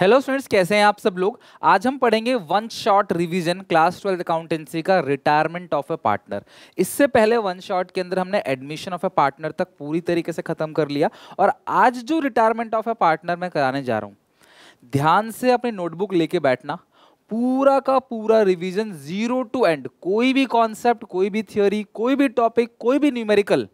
Hello students कैसे हैं आप सब लोग आज हम पढ़ेंगे one shot revision class twelfth accountancy का रिटायरमेंट ऑफ ए पार्टनर इससे पहले वन शॉट के अंदर हमने एडमिशन ऑफ ए पार्टनर तक पूरी तरीके से ख़त्म कर लिया और आज जो रिटायरमेंट ऑफ ए पार्टनर मैं कराने जा रहा हूँ ध्यान से अपनी नोटबुक लेके बैठना पूरा का पूरा रिविजन जीरो टू एंड कोई भी कॉन्सेप्ट कोई भी थियोरी कोई भी टॉपिक कोई भी न्यूमेरिकल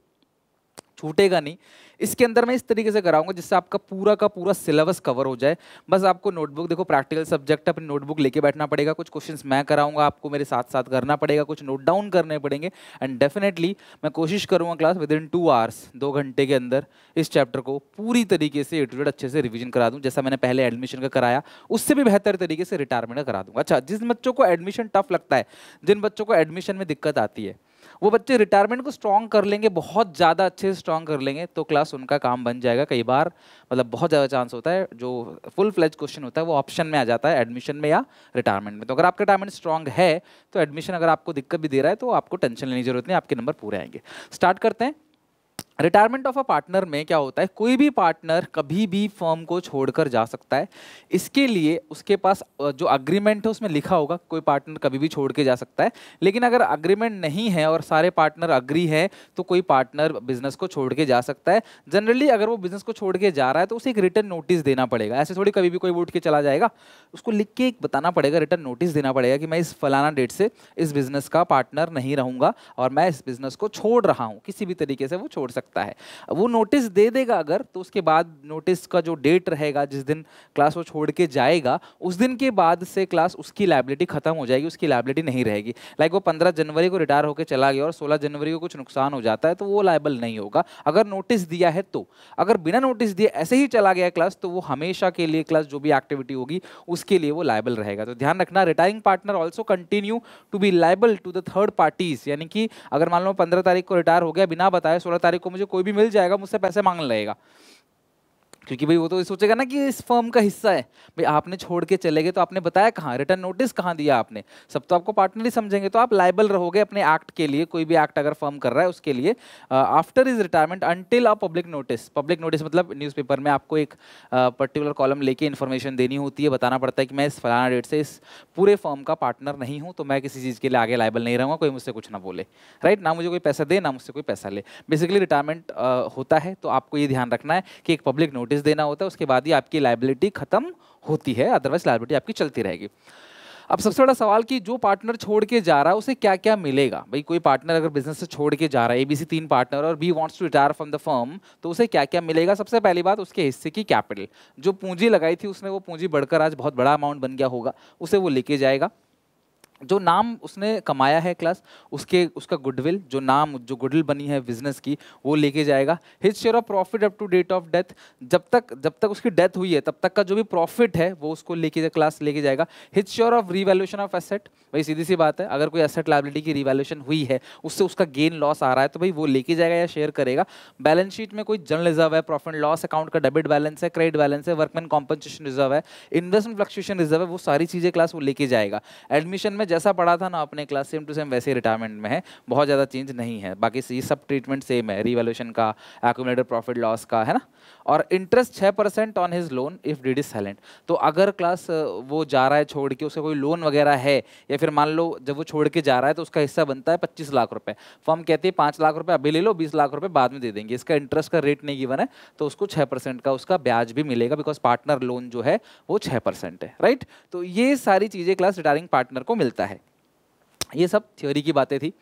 छूटेगा नहीं इसके अंदर मैं इस तरीके से कराऊंगा जिससे आपका पूरा का पूरा सिलेबस कवर हो जाए बस आपको नोटबुक देखो प्रैक्टिकल सब्जेक्ट अपनी नोटबुक लेके बैठना पड़ेगा कुछ क्वेश्चन मैं कराऊंगा आपको मेरे साथ साथ करना पड़ेगा कुछ नोट डाउन करने पड़ेंगे एंड डेफिनेटली मैं कोशिश करूँगा class within two hours दो घंटे के अंदर इस चैप्टर को पूरी तरीके से एटूडेट अच्छे से रिविजन करा दूँ जैसा मैंने पहले एडमिशन का कराया उससे भी बेहतर तरीके से रिटायरमेंट का करा दूँगा अच्छा जिस बच्चों को एडमिशन टफ लगता है जिन बच्चों को एडमिशन में दिक्कत आती है वो बच्चे रिटायरमेंट को स्ट्रॉन्ग कर लेंगे बहुत ज़्यादा अच्छे से स्ट्रॉन्ग कर लेंगे तो क्लास उनका काम बन जाएगा कई बार मतलब बहुत ज़्यादा चांस होता है जो फुल फ्लेज क्वेश्चन होता है वो ऑप्शन में आ जाता है एडमिशन में या रिटायरमेंट में तो अगर आपका रिटायरमेंट स्ट्रॉन्ग है तो एडमिशन अगर आपको दिक्कत भी दे रहा है तो आपको टेंशन लेने की जरूरत नहीं आपके नंबर पूरे आएंगे स्टार्ट करते हैं रिटायरमेंट ऑफ अ पार्टनर में क्या होता है कोई भी पार्टनर कभी भी फर्म को छोड़कर जा सकता है इसके लिए उसके पास जो अग्रीमेंट है उसमें लिखा होगा कोई पार्टनर कभी भी छोड़ के जा सकता है लेकिन अगर अग्रीमेंट नहीं है और सारे पार्टनर अग्री है तो कोई पार्टनर बिजनेस को छोड़ के जा सकता है जनरली अगर वो बिजनेस को छोड़ के जा रहा है तो उसे एक रिटर्न नोटिस देना पड़ेगा ऐसे थोड़ी कभी भी कोई उठ के चला जाएगा उसको लिख के एक बताना पड़ेगा रिटर्न नोटिस देना पड़ेगा कि मैं इस फलाना डेट से इस बिजनेस का पार्टनर नहीं रहूँगा और मैं इस बिजनेस को छोड़ रहा हूँ किसी भी तरीके से वो छोड़ सकता सकता है वो नोटिस दे देगा अगर तो उसके बाद नोटिस का जो डेट रहेगा जिस दिन क्लास वो छोड़ के जाएगा उस दिन के बाद से क्लास उसकी लाइबिलिटी खत्म हो जाएगी उसकी लाइबिलिटी नहीं रहेगी लाइक वो पंद्रह जनवरी को रिटायर होकर चला गया और सोलह जनवरी को कुछ नुकसान हो जाता है तो वो लाइबल नहीं होगा अगर नोटिस दिया है तो अगर बिना नोटिस दिए ऐसे ही चला गया क्लास तो वो हमेशा के लिए क्लास जो भी एक्टिविटी होगी उसके लिए वो लाइबल रहेगा तो ध्यान रखना retiring partner also continue to be liable to the third parties यानी कि अगर मान लो पंद्रह तारीख को रिटायर हो गया बिना बताए सोलह तारीख को मुझे कोई भी मिल जाएगा मुझसे पैसे मांगने लगेगा क्योंकि भाई वो तो सोचेगा ना कि इस फर्म का हिस्सा है भाई आपने छोड़ के चले गए तो आपने बताया कहाँ रिटर्न नोटिस कहाँ दिया आपने सब तो आपको पार्टनर ही समझेंगे तो आप लाइबल रहोगे अपने एक्ट के लिए कोई भी एक्ट अगर फर्म कर रहा है उसके लिए after his retirement until a public notice public notice मतलब न्यूज़पेपर में आपको एक पर्टिकुलर कॉलम लेके इन्फॉर्मेशन देनी होती है बताना पड़ता है कि मैं इस फलाना डेट से इस पूरे फर्म का पार्टनर नहीं हूँ तो मैं किसी चीज़ के लिए आगे लाइबल नहीं रहूँगा कोई मुझसे कुछ ना बोले राइट ना मुझे कोई पैसा दे ना मुझसे कोई पैसा ले बेसिकली रिटायरमेंट होता है तो आपको ये ध्यान रखना है कि एक पब्लिक नोटिस नोटिस देना होता है उसके बाद ही आपकी लाइबिलिटी खत्म होती है अदरवाइज लाइबिलिटी आपकी चलती रहेगी अब सबसे बड़ा सवाल कि जो पार्टनर छोड़ के जा रहा है उसे क्या क्या मिलेगा भाई कोई पार्टनर अगर बिजनेस से छोड़ के जा रहा है एबीसी तीन पार्टनर और B wants to retire from the firm तो उसे क्या क्या मिलेगा सबसे पहली बात उसके हिस्से की कैपिटल जो पूंजी लगाई थी उसने वो पूंजी बढ़कर आज बहुत बड़ा अमाउंट बन गया होगा उसे वो लेके जाएगा जो नाम उसने कमाया है क्लास उसके उसका गुडविल जो नाम जो गुडविल बनी है बिजनेस की वो लेके जाएगा his share of profit up to date of death जब तक जब तक उसकी डेथ हुई है तब तक का जो भी प्रॉफिट है वो उसको लेके क्लास लेके जाएगा his share of revaluation of asset भाई सीधी सी बात है अगर कोई एसेट लाइबिलिटी की रिवैल्यूशन हुई है उससे उसका गेन लॉस आ रहा है तो भाई वो लेके जाएगा या शेयर करेगा बैलेंस शीट में कोई जनरल रिजर्व है प्रॉफिट लॉस अकाउंट का डेबिट बैलेंस है क्रेडिट बैलेंस है वर्कमैन कॉम्पनसेशन रिजर्व है इन्वेस्टमेंट फ्लक्चुएशन रिजर्व है वो सारी चीज़ें क्लास वो लेके जाएगा एडमिशन में जैसा पढ़ा था ना अपने क्लास सेम टू सेम वैसे रिटायरमेंट में है बहुत ज़्यादा चेंज नहीं है बाकी ये सब ट्रीटमेंट सेम है रिवेल्यूशन का एकोमोडेटर प्रॉफिट लॉस का है ना और इंटरेस्ट छः percent on his loan if deed is silent तो अगर क्लास वो जा रहा है छोड़ के उसका कोई लोन वगैरह है या फिर मान लो जब वो छोड़ के जा रहा है तो उसका हिस्सा बनता है पच्चीस लाख रुपये फॉर्म कहती है पाँच लाख रुपये अभी ले लो बीस लाख रुपये बाद में दे देंगे इसका इंटरेस्ट का रेट नहीं गिवन है तो उसको छः परसेंट का उसका ब्याज भी मिलेगा बिकॉज पार्टनर लोन जो है वो छः परसेंट है राइट तो ये सारी चीज़ें क्लास रिटायरिंग पार्टनर को मिलता है ये सब थ्योरी की बातें थी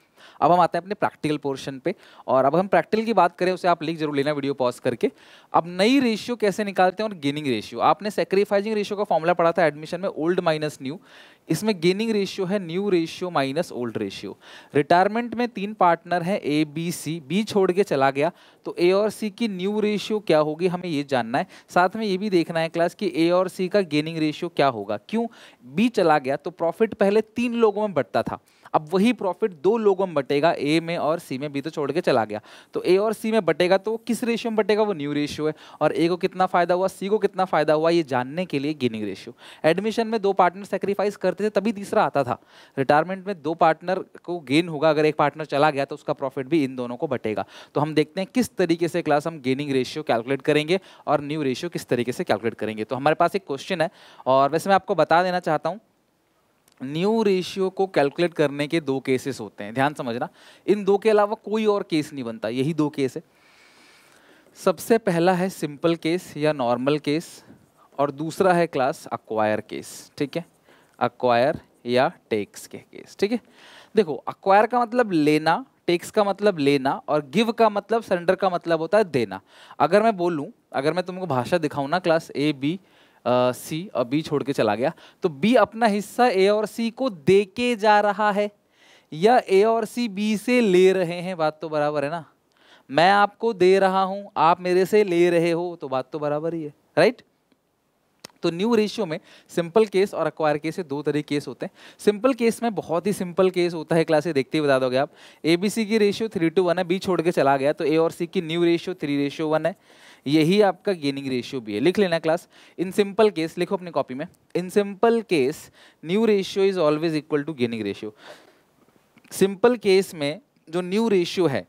अब हम आते हैं अपने प्रैक्टिकल पोर्शन पे और अब हम प्रैक्टिकल की बात करें उसे आप लिख जरूर लेना वीडियो पॉज करके अब नई रेशियो कैसे निकालते हैं और गेनिंग रेशियो आपने सेक्रीफाइजिंग रेशियो का फॉर्मूला पढ़ा था एडमिशन में ओल्ड माइनस न्यू इसमें गेनिंग रेशियो है new ratio minus old ratio retirement में तीन पार्टनर हैं ए बी सी बी छोड़ के चला गया तो ए और सी की न्यू रेशियो क्या होगी हमें ये जानना है साथ में ये भी देखना है क्लास कि ए और सी का गेनिंग रेशियो क्या होगा क्यों बी चला गया तो प्रॉफिट पहले तीन लोगों में बढ़ता था अब वही प्रॉफिट दो लोगों में बटेगा ए में और सी में बी तो छोड़ के चला गया तो ए और सी में बटेगा तो किस रेशियो में बटेगा वो न्यू रेशियो है और ए को कितना फ़ायदा हुआ सी को कितना फ़ायदा हुआ ये जानने के लिए गिनिंग रेशियो एडमिशन में दो पार्टनर सेक्रीफाइस करते थे तभी तीसरा आता था रिटायरमेंट में दो पार्टनर को गेन होगा अगर एक पार्टनर चला गया तो उसका प्रॉफिट भी इन दोनों को बटेगा तो हम देखते हैं किस तरीके से क्लास हम गेनिंग रेशियो कैलकुलेट करेंगे और न्यू रेशियो किस तरीके से कैलकुलेट करेंगे तो हमारे पास एक क्वेश्चन है और वैसे मैं आपको बता देना चाहता हूँ न्यू रेशियो को कैलकुलेट करने के दो केसेस होते हैं ध्यान समझना इन दो के अलावा कोई और केस नहीं बनता यही दो केस है सबसे पहला है सिंपल केस या नॉर्मल केस और दूसरा है क्लास अक्वायर केस ठीक है अक्वायर या टेक्स के केस ठीक है देखो अक्वायर का मतलब लेना टेक्स का मतलब लेना और गिव का मतलब सरेंडर का मतलब होता है देना अगर मैं बोलूँ अगर मैं तुमको भाषा दिखाऊँ ना क्लास ए बी सी और बी छोड़ के चला गया तो बी अपना हिस्सा ए और सी को दे के जा रहा है या ए और सी बी से ले रहे हैं बात तो बराबर है ना मैं आपको दे रहा हूं आप मेरे से ले रहे हो तो बात तो बराबर ही है राइट तो न्यू रेशियो में सिंपल केस और अक्वायर केस से दो तरह केस होते हैं सिंपल केस में बहुत ही सिंपल केस होता है क्लासे देखते ही बता दोगे आप ए बी सी की रेशियो थ्री टू वन है बी छोड़ के चला गया तो ए और सी की new ratio three ratio one है यही आपका गेनिंग रेशियो भी है लिख लेना क्लास इन सिंपल केस लिखो अपनी कॉपी में in simple case new ratio is always equal to gaining ratio simple case में जो न्यू रेशियो है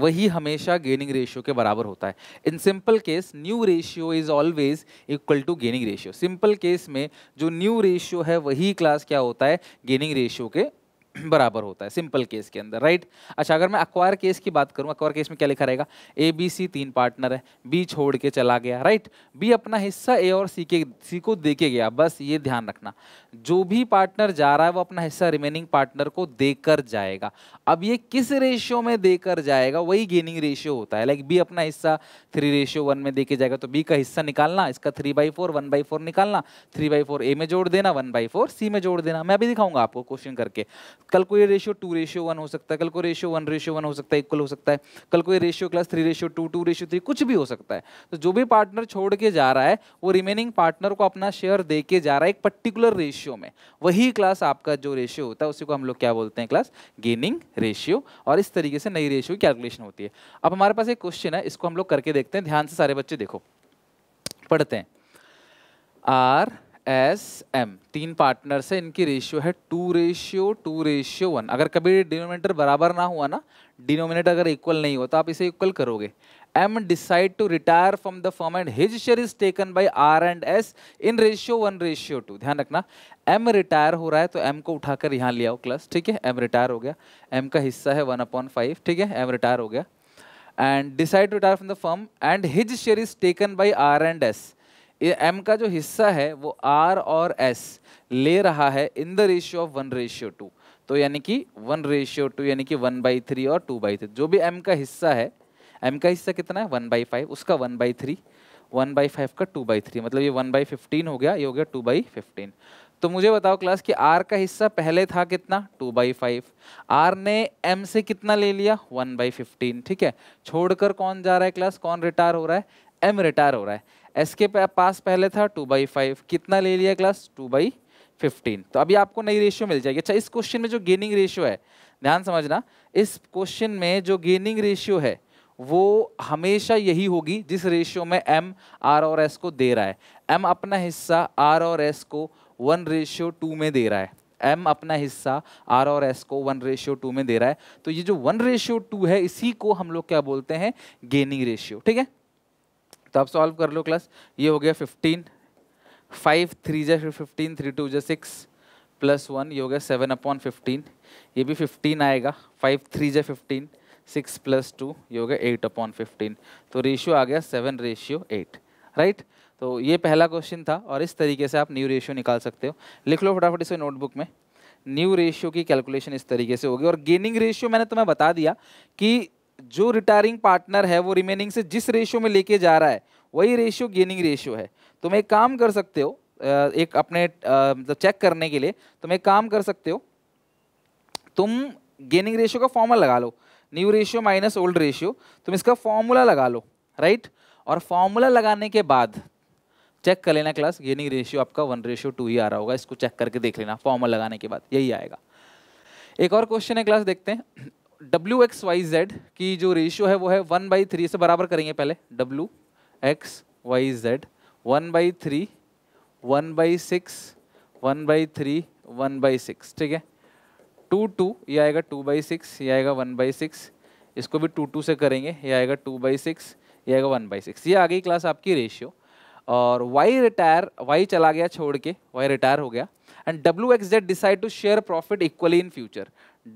वही हमेशा गेनिंग रेशियो के बराबर होता है in simple case new ratio is always equal to gaining ratio simple case में जो न्यू रेशियो है वही क्लास क्या होता है गेनिंग रेशियो के बराबर होता है सिंपल केस के अंदर राइट अच्छा अगर मैं अक्वायर केस की बात करूँ अक्वायर केस में क्या लिखा रहेगा ए बी सी तीन पार्टनर है बी छोड़ के चला गया राइट बी अपना हिस्सा ए और सी के सी को दे के गया बस ये ध्यान रखना जो भी पार्टनर जा रहा है वो अपना हिस्सा रिमेनिंग पार्टनर को देकर जाएगा अब ये किस रेशियो में देकर जाएगा वही गेनिंग रेशियो होता है लाइक बी अपना हिस्सा थ्री रेशियो वन में देके जाएगा तो बी का हिस्सा निकालना इसका three by four one by four निकालना थ्री बाई फोर ए में जोड़ देना वन बाई फोर सी में जोड़ देना मैं अभी दिखाऊंगा आपको क्वेश्चन करके कल को ये रेशियो टू रेशियो वन हो सकता है कल को रेशियो वन रेशियो वन हो सकता है इक्वल हो सकता है कल को ये ratio class three ratio two two ratio three कुछ भी हो सकता है तो जो भी पार्टनर छोड़ के जा रहा है वो रिमेनिंग पार्टनर को अपना शेयर दे जा रहा है एक पर्टिकुलर रेशियो रेशियो में वही क्लास आपका जो रेशियो होता है उसी को हम लोग क्या बोलते हैं क्लास गेनिंग रेशियो और इस तरीके से नई रेशियो की कैलकुलेशन होती है अब हमारे पास एक क्वेश्चन है इसको हम लोग करके देखते हैं ध्यान से सारे बच्चे देखो पढ़ते हैं आर एस एम तीन पार्टनर से इनकी रेशियो है two ratio two ratio one अगर कभी डिनोमिनेटर बराबर ना हुआ ना डिनोमिनेटर अगर इक्वल नहीं हुआ तो आप इसे इक्वल करोगे M decide to retire from the firm and his share is taken by R and S in ratio one ratio two ध्यान रखना M retire हो रहा है तो M को उठाकर यहाँ ले आओ क्लस ठीक है M retire हो गया M का हिस्सा है वन अपॉन फाइव ठीक है M retire हो गया and decide to retire from the firm and his share is taken by R and S M का जो हिस्सा है वो आर और एस ले रहा है in the ratio of one ratio two तो यानी कि वन रेशियो टू यानी कि वन बाई थ्री और टू बाई थ्री जो भी एम का हिस्सा है एम का हिस्सा कितना है वन बाई फाइव उसका one by three one by five का टू बाई थ्री मतलब ये वन बाई फिफ्टीन हो गया ये हो गया टू बाई फिफ्टीन तो मुझे बताओ क्लास कि आर का हिस्सा पहले था कितना टू बाई फाइव आर ने एम से कितना ले लिया वन बाई फिफ्टीन ठीक है छोड़कर कौन जा रहा है क्लास कौन रिटायर हो रहा है एम रिटायर हो रहा है एस के पास पहले था टू बाई फाइव कितना ले लिया क्लास टू बाई फिफ्टीन तो अभी आपको नई रेशियो मिल जाएगी अच्छा इस क्वेश्चन में जो गेनिंग रेशियो है ध्यान समझना इस क्वेश्चन में जो गेनिंग रेशियो है वो हमेशा यही होगी जिस रेशियो में एम आर और एस को दे रहा है एम अपना हिस्सा आर और एस को वन रेशियो टू में दे रहा है एम अपना हिस्सा आर और एस को वन रेशियो टू में दे रहा है तो ये जो वन रेशियो टू है इसी को हम लोग क्या बोलते हैं गेनिंग रेशियो ठीक है तो आप सॉल्व कर लो क्लास ये हो गया फिफ्टीन फाइव थ्री जै फिफ्टीन थ्री टू जै सिक्स प्लस वन ये हो गया सेवन अपॉन फिफ्टीन ये भी फिफ्टीन आएगा फाइव थ्री जै फिफ्टीन सिक्स प्लस टू ये हो गया एट अपॉन फिफ्टीन तो रेशियो आ गया सेवन रेशियो एट राइट तो ये पहला क्वेश्चन था और इस तरीके से आप न्यू रेशियो निकाल सकते हो लिख लो फटाफट इसे नोटबुक में न्यू रेशियो की कैलकुलेशन इस तरीके से होगी और गेनिंग रेशियो मैंने तुम्हें बता दिया कि जो रिटायरिंग पार्टनर है वो रिमेनिंग से जिस रेशियो में लेके जा रहा है वही रेशियो गेनिंग रेशियो है तुम एक काम कर सकते हो एक अपने मतलब चेक करने के लिए तुम एक काम कर सकते हो तुम गेनिंग रेशियो का फॉर्मल लगा लो new ratio minus old ratio तुम इसका फॉर्मूला लगा लो राइट और फॉर्मूला लगाने के बाद चेक कर लेना क्लास गेनिंग रेशियो आपका वन रेशियो टू ही आ रहा होगा इसको चेक करके देख लेना फॉर्मूला लगाने के बाद यही आएगा एक और क्वेश्चन है क्लास देखते हैं डब्ल्यू एक्स वाई जेड की जो रेशियो है वो है वन बाई थ्री से बराबर करेंगे पहले W X Y Z one by three one by six one by three one by six ठीक है टू टू ये आएगा टू बाई सिक्स ये आएगा वन बाई सिक्स इसको भी टू टू से करेंगे ये आएगा टू बाई सिक्स ये आएगा वन बाई सिक्स ये आ गई क्लास आपकी रेशियो और वाई रिटायर वाई चला गया छोड़ के वाई रिटायर हो गया and W X Z decide to share profit equally in future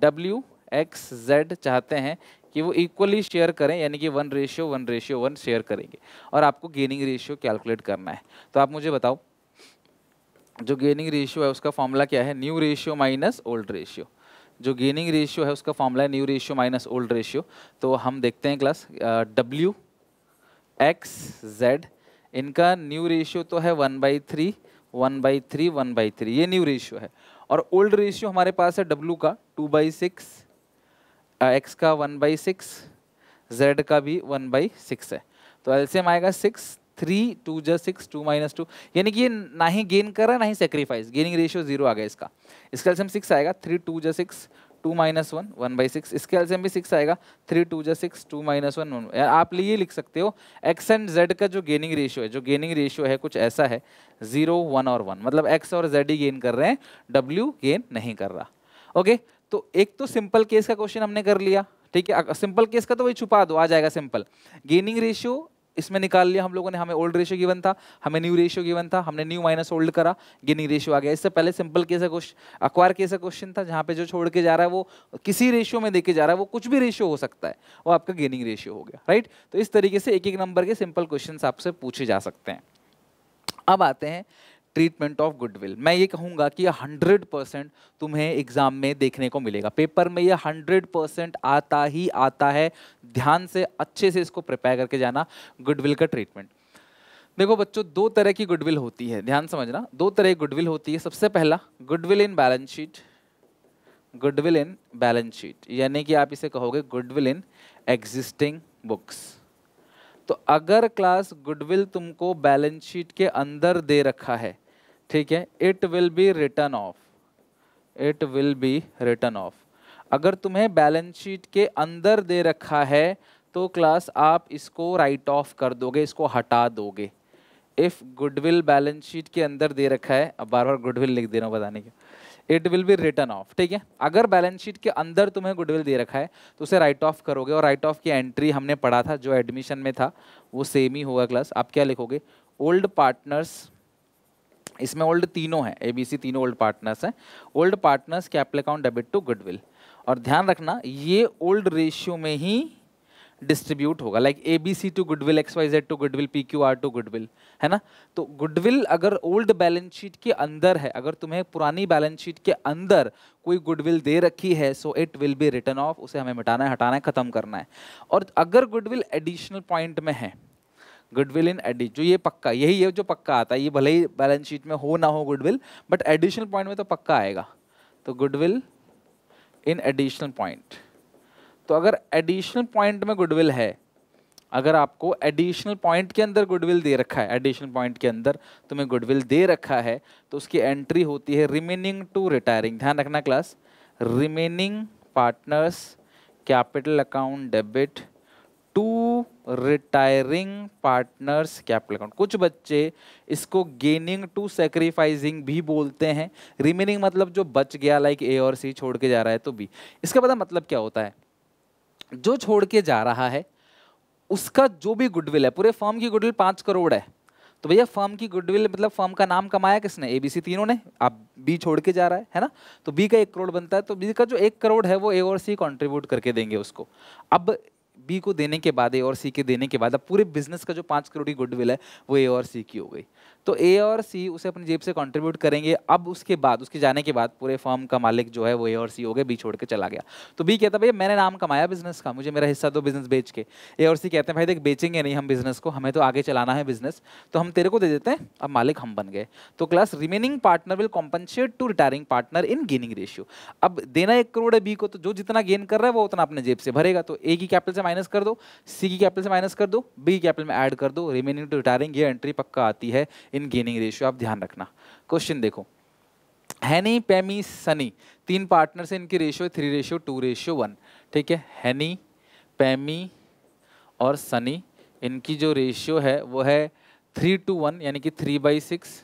W X Z चाहते हैं कि वो इक्वली शेयर करें यानी कि one ratio one ratio one share करेंगे और आपको गेनिंग रेशियो कैलकुलेट करना है तो आप मुझे बताओ जो गेनिंग रेशियो है उसका फॉर्मूला क्या है new ratio minus old ratio जो गेनिंग रेशियो है उसका फॉर्मूला है new ratio minus old ratio तो हम देखते हैं क्लास डब्ल्यू एक्स जेड इनका न्यू रेशियो तो है one by three one by three one by three ये न्यू रेशियो है और ओल्ड रेशियो हमारे पास है डब्ल्यू का टू बाई सिक्स एक्स का वन बाई सिक्स जेड का भी वन बाई सिक्स है तो एल्सियम आएगा six three two just six two minus two यानी कि ये ना ही गेन कर रहा है ना ही सेक्रीफाइस गेनिंग रेशियो जीरो आ गया इसका इसका एल्सियम सिक्स आएगा three two just six two minus one one by six इसका एल्सियम भी सिक्स आएगा थ्री टू जै six two minus one one आप ये लिख सकते हो एक्स एंड जेड का जो गेनिंग रेशियो है जो गेनिंग रेशियो है कुछ ऐसा है जीरो वन मतलब और वन मतलब एक्स और जेड ही गेन कर रहे हैं डब्ल्यू गेन नहीं कर रहा ओके तो एक तो सिंपल केस का क्वेश्चन हमने कर लिया ठीक है सिंपल केस का तो वही छुपा दो आ जाएगा सिंपल गेनिंग रेशियो इसमें निकाल लिया हम लोगों ने हमें ओल्ड रेशियो गिवन था हमें न्यू रेशियो गिवन था हमने न्यू माइनस ओल्ड करा गिनिंग रेशियो आ गया इससे पहले सिंपल कैसा क्वेश्चन अक्वायर कैसा क्वेश्चन था जहाँ पे जो छोड़ के जा रहा है वो किसी रेशियो में देके जा रहा है वो कुछ भी रेशियो हो सकता है वो आपका गेनिंग रेशियो हो गया राइट तो इस तरीके से एक एक नंबर के सिंपल क्वेश्चन आपसे पूछे जा सकते हैं अब आते हैं ट्रीटमेंट ऑफ गुडविल मैं ये कहूँगा कि हंड्रेड परसेंट तुम्हें एग्जाम में देखने को मिलेगा पेपर में ये हंड्रेड परसेंट आता ही आता है ध्यान से अच्छे से इसको प्रिपेयर करके जाना गुडविल का ट्रीटमेंट देखो बच्चों दो तरह की गुडविल होती है ध्यान समझना दो तरह की गुडविल होती है सबसे पहला goodwill in balance sheet goodwill in balance sheet यानी कि आप इसे कहोगे गुडविल इन एग्जिस्टिंग बुक्स तो अगर क्लास गुडविल तुमको बैलेंस शीट के अंदर दे रखा है ठीक है it will be written off it will be written off अगर तुम्हें बैलेंस शीट के अंदर दे रखा है तो क्लास आप इसको राइट ऑफ कर दोगे इसको हटा दोगे इफ़ गुडविल बैलेंस शीट के अंदर दे रखा है अब बार बार गुडविल लिख दे रहा हूँ बताने के it will be written off ठीक है अगर बैलेंस शीट के अंदर तुम्हें गुडविल दे रखा है तो उसे राइट ऑफ करोगे और राइट ऑफ की एंट्री हमने पढ़ा था जो एडमिशन में था वो सेम ही होगा क्लास आप क्या लिखोगे ओल्ड पार्टनर्स इसमें ओल्ड तीनों हैं ए बी सी तीनों ओल्ड पार्टनर्स हैं old partners capital account debit to goodwill और ध्यान रखना ये ओल्ड रेशियो में ही डिस्ट्रीब्यूट होगा like A B C to goodwill X Y Z to goodwill P Q R to goodwill है ना तो गुडविल अगर ओल्ड बैलेंस शीट के अंदर है अगर तुम्हें पुरानी बैलेंस शीट के अंदर कोई गुडविल दे रखी है so it will be written off उसे हमें मिटाना है हटाना है ख़त्म करना है और अगर गुडविल एडिशनल पॉइंट में है गुडविल इन एडिट जो ये पक्का यही है जो पक्का आता है ये भले ही बैलेंस शीट में हो ना हो गुडविल बट एडिशनल पॉइंट में तो पक्का आएगा तो गुडविल इन एडिशनल पॉइंट तो अगर एडिशनल पॉइंट में गुडविल है अगर आपको एडिशनल पॉइंट के अंदर गुडविल दे रखा है एडिशनल पॉइंट के अंदर तुम्हें गुडविल दे रखा है तो उसकी एंट्री होती है रिमेनिंग टू रिटायरिंग ध्यान रखना class remaining partners capital account debit to retiring partners capital account कुछ बच्चे इसको गेनिंग टू सेक्रीफाइजिंग भी बोलते हैं रिमेनिंग मतलब जो बच गया लाइक ए और सी छोड़ के जा रहा है तो बी इसका पता मतलब क्या होता है जो छोड़ के जा रहा है उसका जो भी गुडविल है पूरे फर्म की गुडविल पाँच करोड़ है तो भैया फर्म की गुडविल मतलब फर्म का नाम कमाया किसने ए बी सी तीनों ने आप बी छोड़ के जा रहा है है ना तो बी का एक करोड़ बनता है तो बी का जो एक करोड़ है वो ए और सी कंट्रीब्यूट करके देंगे उसको अब बी को देने के बाद ए और सी के देने के बाद अब पूरे बिजनेस का जो पाँच करोड़ की गुडविल है वो ए और सी की हो गई तो ए और सी उसे अपनी जेब से कंट्रीब्यूट करेंगे अब उसके बाद उसके जाने के बाद पूरे फॉर्म का मालिक जो है वो ए और सी हो गए बी छोड़ के चला गया तो बी कहता भैया मैंने नाम कमाया बिजनेस का मुझे मेरा हिस्सा दो बिजनेस बेच के ए और सी कहते हैं भाई देख बेचेंगे नहीं हम बिजनेस को हमें तो आगे चलाना है बिजनेस तो हम तेरे को दे देते हैं अब मालिक हम बन गए तो class remaining partner will compensate to retiring partner in gaining ratio अब देना एक करोड़ है बी को तो जो जितना गेन कर रहा है वो उतना अपने जेब से भरेगा तो ए की कैपिटल से माइनस कर दो सी की कैपिटल से माइनस कर दो बी कैपिटल में एड कर दो रिमेनिंग टू रिटायरिंग ये एंट्री पक्का आती है इन गेनिंग रेशियो आप ध्यान रखना क्वेश्चन देखो हैनी पैमी सनी तीन पार्टनर से इनकी ratio three ratio two ratio one ठीक है हैनी पैमी और सनी इनकी जो रेशियो है वो है थ्री टू वन यानी कि three by six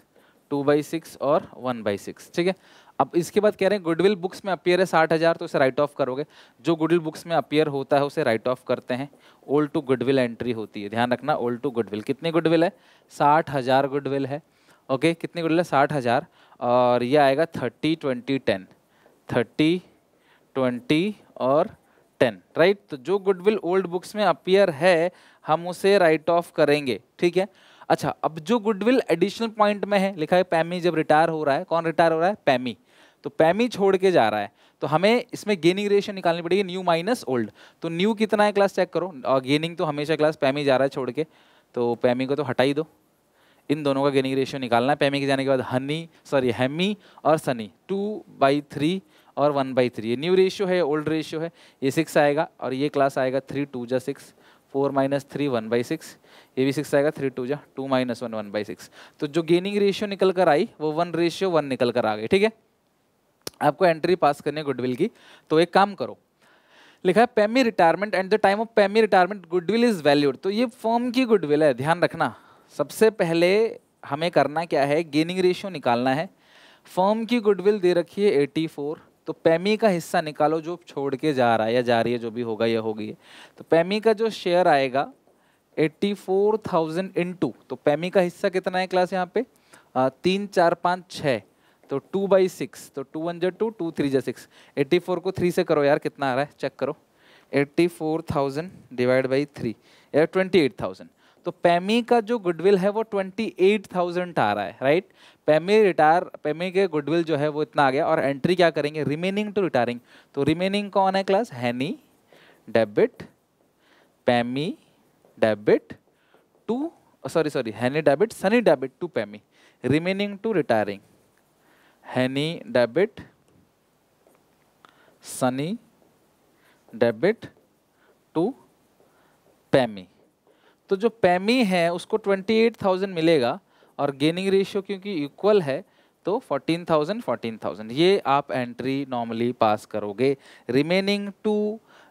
two by six और वन बाई सिक्स ठीक है अब इसके बाद कह रहे हैं गुडविल बुक्स में अपियर है साठ हज़ार तो उसे राइट ऑफ करोगे जो गुडविल बुक्स में अपियर होता है उसे राइट ऑफ करते हैं ओल्ड टू गुडविल एंट्री होती है ध्यान रखना ओल्ड टू गुडविल कितने गुडविल है साठ हज़ार गुडविल है ओके कितने गुडविल है साठ हज़ार और ये आएगा thirty twenty ten thirty twenty और टेन राइट तो जो गुडविल ओल्ड बुक्स में अपियर है हम उसे राइट ऑफ करेंगे ठीक है अच्छा अब जो गुडविल एडिशनल पॉइंट में है लिखा है पैमी जब रिटायर हो रहा है कौन रिटायर हो रहा है पैमी तो पैमी छोड़ के जा रहा है तो हमें इसमें गेनिंग रेशियो निकालनी पड़ेगी न्यू माइनस ओल्ड तो न्यू कितना है क्लास चेक करो गेनिंग तो हमेशा क्लास पैमी जा रहा है छोड़ के तो पैमी को तो हटा ही दो इन दोनों का गेनिंग रेशियो निकालना है पैमी के जाने के बाद हनी सॉरी हैमी और सनी टू बाई थ्री और वन बाई थ्री ये न्यू रेशियो है ओल्ड रेशियो है ये सिक्स आएगा और ये क्लास आएगा थ्री टू जा six four minus three one by six ये भी सिक्स आएगा थ्री टू जा two minus one one by six तो जो गेनिंग रेशियो निकल कर आई वो वन रेशियो वन निकल कर आ गई ठीक है आपको एंट्री पास करनी है गुडविल की तो एक काम करो लिखा है पेमी retirement at the time of पेमी रिटायरमेंट गुडविल इज़ वैल्यूड तो ये फॉर्म की गुडविल है ध्यान रखना सबसे पहले हमें करना क्या है गेनिंग रेशियो निकालना है फॉर्म की गुडविल दे रखी है फोर तो पेमी का हिस्सा निकालो जो छोड़ के जा रहा है या जा रही है जो भी होगा या होगी तो पेमी का जो शेयर आएगा eighty four thousand into तो पैमी का हिस्सा कितना है क्लास यहाँ पे आ, तीन चार पाँच छः तो टू बाई सिक्स तो टू वन जो टू टू थ्री जो सिक्स एट्टी फोर को थ्री से करो यार कितना आ रहा है चेक करो eighty four thousand divide by three यार ट्वेंटी एट थाउजेंड तो पैमी का जो गुडविल है वो ट्वेंटी एट थाउजेंड आ रहा है राइट पैमी रिटायर पैमी के गुडविल जो है वो इतना आ गया और एंट्री क्या करेंगे रिमेनिंग टू रिटायरिंग तो रिमेनिंग कौन है क्लास हैनी डेबिट पैमी Dabbitt to oh, sorry sorry Henry Dabbitt, Sunny Dabbitt to Pemi, remaining to retiring. Henry Dabbitt, Sunny Dabbitt to पैमी तो जो पैमी है उसको 28,000 मिलेगा और गेनिंग रेशियो क्योंकि इक्वल है तो 14,000 14,000 ये आप एंट्री नॉर्मली पास करोगे remaining to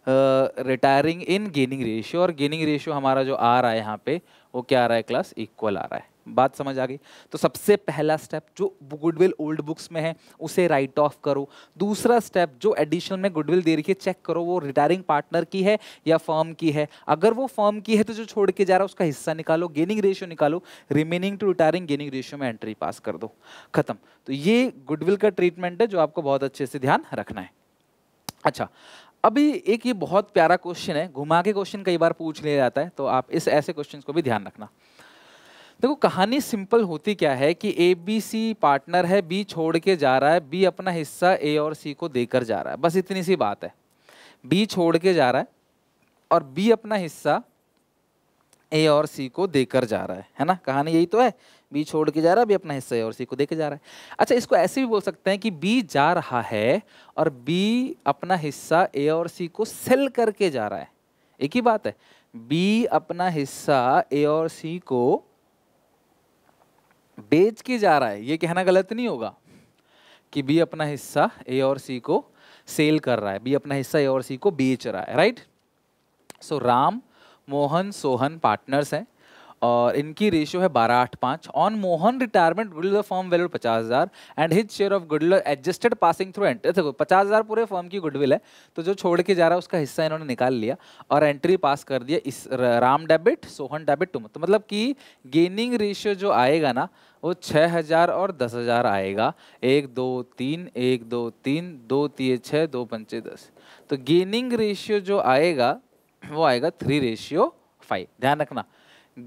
retiring in gaining ratio और गेनिंग रेशियो हमारा जो आ रहा है यहाँ पे वो क्या आ रहा है क्लास इक्वल आ रहा है बात समझ आ गई तो सबसे पहला स्टेप जो गुडविल ओल्ड बुक्स में है उसे राइट ऑफ करो दूसरा स्टेप जो एडिशन में गुडविल दे रखी है चेक करो वो रिटायरिंग पार्टनर की है या फर्म की है अगर वो फर्म की है तो जो छोड़ के जा रहा है उसका हिस्सा निकालो गेनिंग रेशियो निकालो remaining to retiring gaining ratio में एंट्री पास कर दो खत्म तो ये गुडविल का ट्रीटमेंट है जो आपको बहुत अच्छे से ध्यान रखना है अच्छा अभी एक ये बहुत प्यारा क्वेश्चन है घुमा के क्वेश्चन कई बार पूछ लिया जाता है तो आप इस ऐसे क्वेश्चन को भी ध्यान रखना देखो कहानी सिंपल होती क्या है कि ए बी सी पार्टनर है बी छोड़ के जा रहा है बी अपना हिस्सा ए और सी को देकर जा रहा है बस इतनी सी बात है बी छोड़ के जा रहा है और बी अपना हिस्सा ए और सी को देकर जा रहा है है ना कहानी यही तो है बी छोड़ के जा रहा है बी अपना हिस्सा है और सी को देके जा रहा है अच्छा इसको ऐसे भी बोल सकते हैं कि बी जा रहा है और बी अपना हिस्सा ए और सी को सेल करके जा रहा है एक ही बात है बी अपना हिस्सा ए और सी को बेच के जा रहा है ये कहना गलत नहीं होगा कि बी अपना हिस्सा ए और सी को सेल कर रहा है बी अपना हिस्सा ए और सी को बेच रहा है right so Ram Mohan Sohan partners हैं और इनकी रेशियो है बारह आठ पाँच on Mohan retirement goodwill firm value पचास हज़ार and his share of goodwill adjusted passing through entry देखो पचास हज़ार पूरे फॉर्म की गुडविल है तो जो छोड़ के जा रहा है उसका हिस्सा इन्होंने निकाल लिया और एंट्री पास कर दिया इस Ram debit Sohan debit to तो मतलब कि गेनिंग रेशियो जो आएगा ना वो छः हज़ार और दस हज़ार आएगा एक दो तीन एक दो तीन दो तीन छः दो पंचे दस तो गेनिंग रेशियो जो आएगा वो आएगा थ्री रेशियो फाइव ध्यान रखना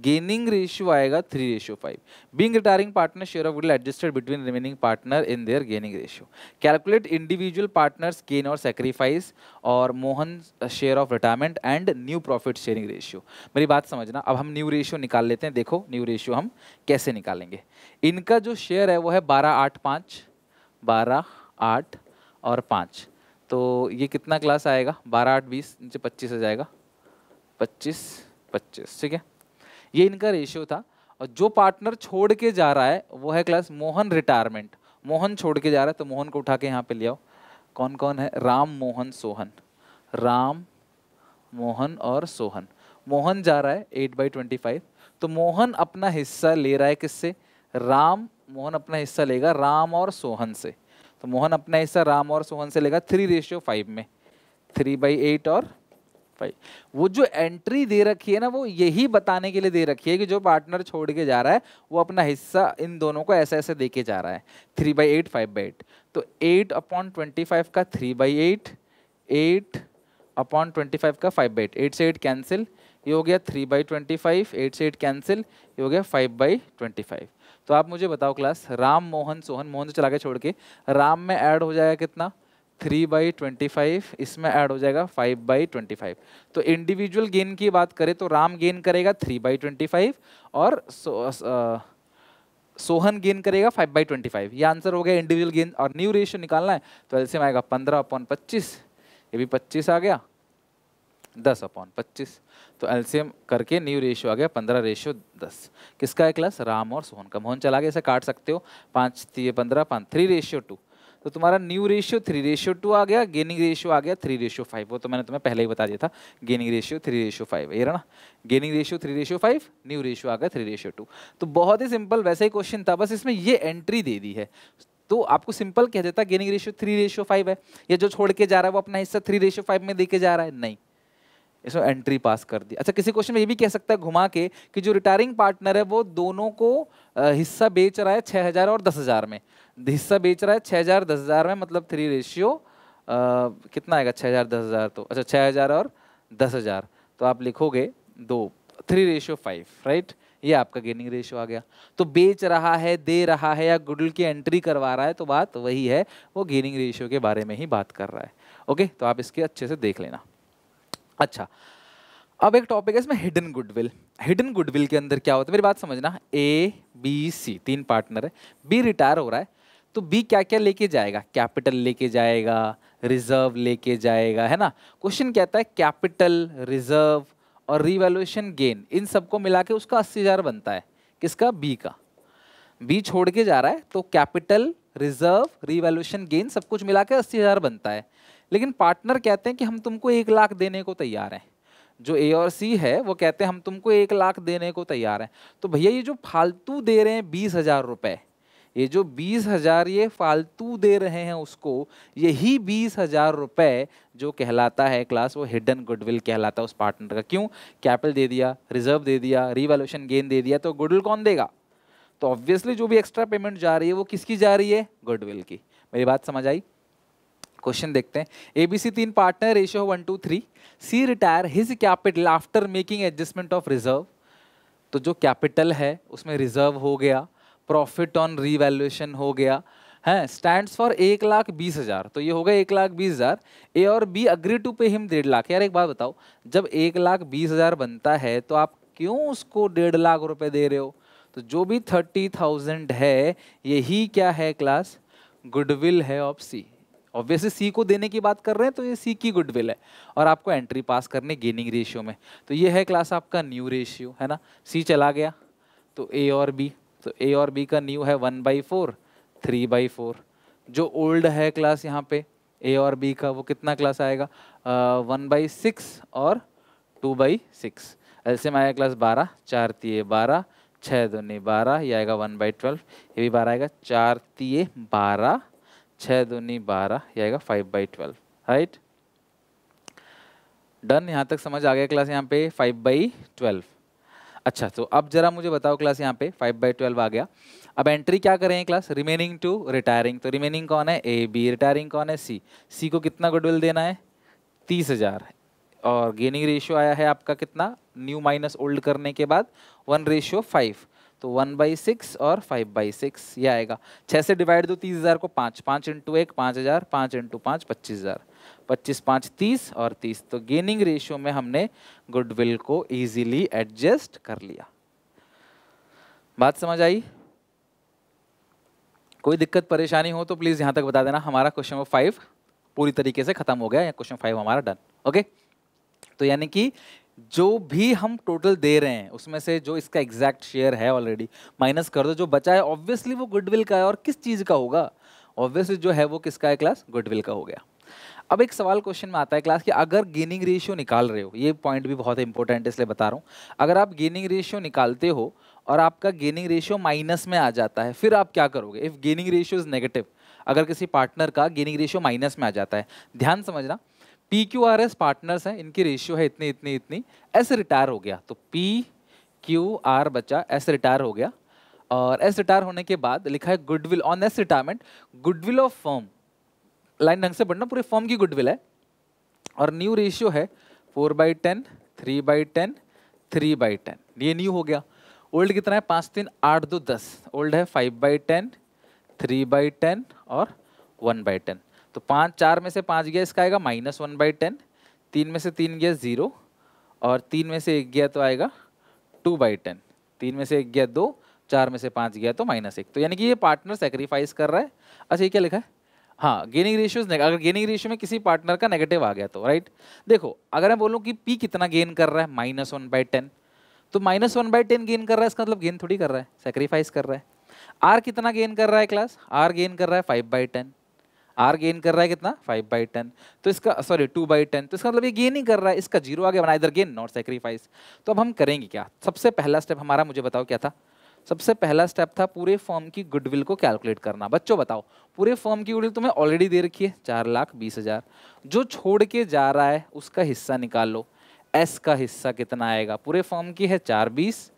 गेनिंग रेशियो आएगा three ratio five being retiring partner share of goodwill adjusted between remaining partner in their gaining ratio calculate individual partners gain और सेक्रीफाइस और Mohan share of retirement and new profit sharing ratio मेरी बात समझना अब हम new ratio निकाल लेते हैं देखो न्यू रेशियो हम कैसे निकालेंगे इनका जो शेयर है वो है बारह आठ पाँच बारह आठ और पाँच तो ये कितना क्लास आएगा बारह आठ बीस नीचे पच्चीस आ जाएगा पच्चीस पच्चीस ठीक है ये इनका रेशियो था और जो पार्टनर छोड़ के जा रहा है वो है क्लास मोहन रिटायरमेंट मोहन छोड़ के जा रहा है तो मोहन को उठा के यहाँ पे ले आओ कौन कौन है राम मोहन सोहन राम मोहन और सोहन मोहन जा रहा है एट बाई ट्वेंटी फाइव तो मोहन अपना हिस्सा ले रहा है किससे राम मोहन अपना हिस्सा लेगा राम और सोहन से तो मोहन अपना हिस्सा राम और सोहन से लेगा थ्री रेशियो फाइव में थ्री बाई एट और फाइव वो जो एंट्री दे रखी है ना वो यही बताने के लिए दे रखी है कि जो पार्टनर छोड़ के जा रहा है वो अपना हिस्सा इन दोनों को ऐसे ऐसे दे के जा रहा है three by eight five by eight तो एट अपॉन ट्वेंटी फाइव का three by eight eight upon twenty five का फाइव बाई एट एट से एट कैंसिल ये हो गया three by twenty five eight से एट कैंसिल ये हो गया फाइव बाई ट्वेंटी फाइव तो आप मुझे बताओ क्लास राम मोहन सोहन मोहन से चला के छोड़ के राम में ऐड हो जाएगा कितना थ्री बाई ट्वेंटी फाइव इसमें ऐड हो जाएगा फाइव बाई ट्वेंटी फाइव तो इंडिविजुअल गेन की बात करें तो राम गेन करेगा थ्री बाई ट्वेंटी फाइव और सो, आ, सोहन गेन करेगा फाइव बाई ट्वेंटी फाइव ये आंसर हो गया इंडिविजुअल गेन और न्यू रेशियो निकालना है तो एल्सियम आएगा पंद्रह अपॉन पच्चीस ये भी पच्चीस आ गया दस अपॉन पच्चीस तो एल्सियम करके न्यू रेशियो आ गया पंद्रह रेशियो दस किसका है क्लास राम और सोहन का मोहन चला गया इसे काट सकते हो पाँच पंद्रह पाँच थ्री रेशियो टू तो तुम्हारा new ratio three ratio two आ गया गेनिंग रेशियो आ गया थ्री रेशियो फाइव वो तो मैंने तुम्हें पहले ही बता दिया था gaining ratio three ratio five ये ना gaining ratio three ratio five new ratio आ गया थ्री रेशियो टू तो बहुत ही सिंपल वैसा ही क्वेश्चन था बस इसमें ये एंट्री दे दी है तो आपको सिंपल कह देता gaining ratio three ratio five है या जो छोड़ के जा रहा है वो अपना हिस्सा थ्री रेशियो फाइव में दे जा रहा है नहीं इसमें एंट्री पास कर दी अच्छा किसी क्वेश्चन में ये भी कह सकता है घुमा के कि जो रिटायरिंग पार्टनर है वो दोनों को हिस्सा बेच रहा है छः हज़ार और दस हज़ार में हिस्सा बेच रहा है छः हज़ार दस हज़ार में मतलब थ्री रेशियो कितना आएगा छः हज़ार दस हज़ार तो अच्छा छः हज़ार और दस हज़ार तो आप लिखोगे दो थ्री रेशियो फाइव राइट ये आपका गेनिंग रेशियो आ गया तो बेच रहा है दे रहा है या गुडल की एंट्री करवा रहा है तो बात वही है वो गेनिंग रेशियो के बारे में ही बात कर रहा है ओके तो आप इसके अच्छे से देख लेना अच्छा अब एक टॉपिक है इसमें हिडन गुडविल हिडन गुडविल के अंदर क्या होता है मेरी बात समझना ए बी सी तीन पार्टनर है बी रिटायर हो रहा है तो बी क्या क्या लेके जाएगा कैपिटल लेके जाएगा रिजर्व लेके जाएगा है ना क्वेश्चन कहता है कैपिटल रिजर्व और रिवेल्युएशन गेन इन सबको मिला के उसका अस्सी हज़ार बनता है किसका बी का बी छोड़ के जा रहा है तो कैपिटल रिजर्व रिवेल्युएशन गेन सब कुछ मिला के अस्सी हज़ार बनता है लेकिन पार्टनर कहते हैं कि हम तुमको एक लाख देने को तैयार हैं जो ए और सी है वो कहते हैं हम तुमको एक लाख देने को तैयार हैं तो भैया ये जो फालतू दे रहे हैं बीस हज़ार रुपये ये जो बीस हजार ये फालतू दे रहे हैं उसको यही बीस हजार रुपए जो कहलाता है क्लास वो हिडन गुडविल कहलाता है उस पार्टनर का क्यों कैपिटल दे दिया रिजर्व दे दिया रिवॉल्यूशन गेन दे दिया तो गुडविल कौन देगा तो ऑब्वियसली जो भी एक्स्ट्रा पेमेंट जा रही है वो किसकी जा रही है गुडविल की मेरी बात समझ आई क्वेश्चन देखते हैं एबीसी तीन partner ratio one two three C retire his capital after making adjustment of reserve तो जो कैपिटल है उसमें रिजर्व हो गया प्रॉफिट ऑन रीवैल्यूएशन हो गया है स्टैंड फॉर एक लाख बीस हज़ार तो ये हो गया एक लाख बीस हज़ार ए और B agree to pay him डेढ़ लाख यार एक बात बताओ जब एक लाख बीस हज़ार बनता है तो आप क्यों उसको डेढ़ लाख रुपए दे रहे हो तो जो भी थर्टी थाउजेंड है यही क्या है क्लास गुडविल है ऑफ सी ऑब्वियसली सी को देने की बात कर रहे हैं तो ये सी की गुडविल है और आपको एंट्री पास करने गेनिंग रेशियो में तो ये है क्लास आपका न्यू रेशियो है ना सी चला गया तो ए और बी तो ए और बी का न्यू है one by four three by four जो ओल्ड है क्लास यहाँ पे ए और बी का वो कितना क्लास आएगा वन बाई सिक्स और टू बाई सिक्स ऐसे में आएगा क्लास बारह चार तीए बारह छः दूनी बारह ये आएगा वन बाई ट्वेल्व ये भी बारह आएगा चार तीए बारह छः दूनी बारह ये आएगा five by twelve right done यहाँ तक समझ आ गया क्लास यहाँ पे फाइव बाई ट्वेल्व अच्छा तो अब जरा मुझे बताओ क्लास यहाँ पे फाइव बाई ट्वेल्व आ गया अब एंट्री क्या करें क्लास रिमेनिंग टू रिटायरिंग तो रिमेनिंग कौन है ए बी रिटायरिंग कौन है सी सी को कितना गुडविल देना है तीस हज़ार और गेनिंग रेशियो आया है आपका कितना न्यू माइनस ओल्ड करने के बाद वन रेशियो फाइव तो वन बाई सिक्स और फाइव बाई सिक्स ये आएगा छः से डिवाइड दो तीस हज़ार को पाँच पाँच इंटू एक पाँच हज़ार पाँच इंटू पाँच पच्चीस हज़ार पच्चीस पाँच तीस और तीस तो गेनिंग रेशियो में हमने गुडविल को इजीली एडजस्ट कर लिया बात समझ आई कोई दिक्कत परेशानी हो तो प्लीज़ यहां तक बता देना हमारा क्वेश्चन नंबर फाइव पूरी तरीके से ख़त्म हो गया या क्वेश्चन फाइव हमारा डन ओके तो यानी कि जो भी हम टोटल दे रहे हैं उसमें से जो इसका एग्जैक्ट शेयर है ऑलरेडी माइनस कर दो जो बचा है ऑब्वियसली वो गुडविल का है और किस चीज़ का होगा ऑब्वियसली जो है वो किसका है क्लास गुडविल का हो गया अब एक सवाल क्वेश्चन में आता है क्लास कि अगर गेनिंग रेशियो निकाल रहे हो ये पॉइंट भी बहुत इंपॉर्टेंट है इसलिए बता रहा हूँ अगर आप गेनिंग रेशियो निकालते हो और आपका गेनिंग रेशियो माइनस में आ जाता है फिर आप क्या करोगे if gaining ratio is negative अगर किसी पार्टनर का गेनिंग रेशियो माइनस में आ जाता है ध्यान समझना P Q R S partners हैं इनकी रेशियो है इतनी इतनी इतनी एस रिटायर हो गया तो पी क्यू आर बच्चा एस रिटायर हो गया और एस रिटायर होने के बाद लिखा है goodwill on S retirement goodwill of firm line ढंग से पढ़ना पूरे फॉर्म की गुडविल है और न्यू रेशियो है four by ten three by ten three by ten ये न्यू हो गया ओल्ड कितना है पाँच तीन आठ दो दस ओल्ड है five by ten three by ten और वन बाई टेन तो पाँच चार में से पाँच गया इसका आएगा माइनस वन बाई टेन तीन में से तीन गया ज़ीरो और तीन में से एक गया तो आएगा टू बाई टेन तीन में से एक गया दो चार में से पाँच गया तो माइनस एक तो यानी कि ये पार्टनर सेक्रीफाइस कर रहा है अच्छा ये क्या लिखा है हाँ गेनिंग रेशियो अगर गेनिंग रेशियो में किसी पार्टनर का नेगेटिव आ गया तो राइट देखो अगर मैं बोलूँ कि पी कितना गेन कर रहा है माइनस वन बाई टेन तो minus one by ten gain कर रहा है इसका मतलब गेन थोड़ी कर रहा है सेक्रीफाइस कर रहा है आर कितना गेन कर रहा है क्लास आर गेन कर रहा है five by ten R gain कर रहा है कितना फाइव बाई टेन तो इसका सॉरी टू बाई टेन तो इसका मतलब ये गेन ही कर रहा है इसका जीरो आ गया बना इधर गेन नॉट सेक्रीफाइस तो अब हम करेंगे क्या सबसे पहला स्टेप हमारा मुझे बताओ क्या था सबसे पहला स्टेप था पूरे फॉर्म की गुडविल को कैलकुलेट करना बच्चों बताओ पूरे फॉर्म की गुडविल तुम्हें ऑलरेडी दे रखी है चार लाख बीस हज़ार जो छोड़ के जा रहा है उसका हिस्सा निकाल लो एस का हिस्सा कितना आएगा पूरे फॉर्म की है चार बीस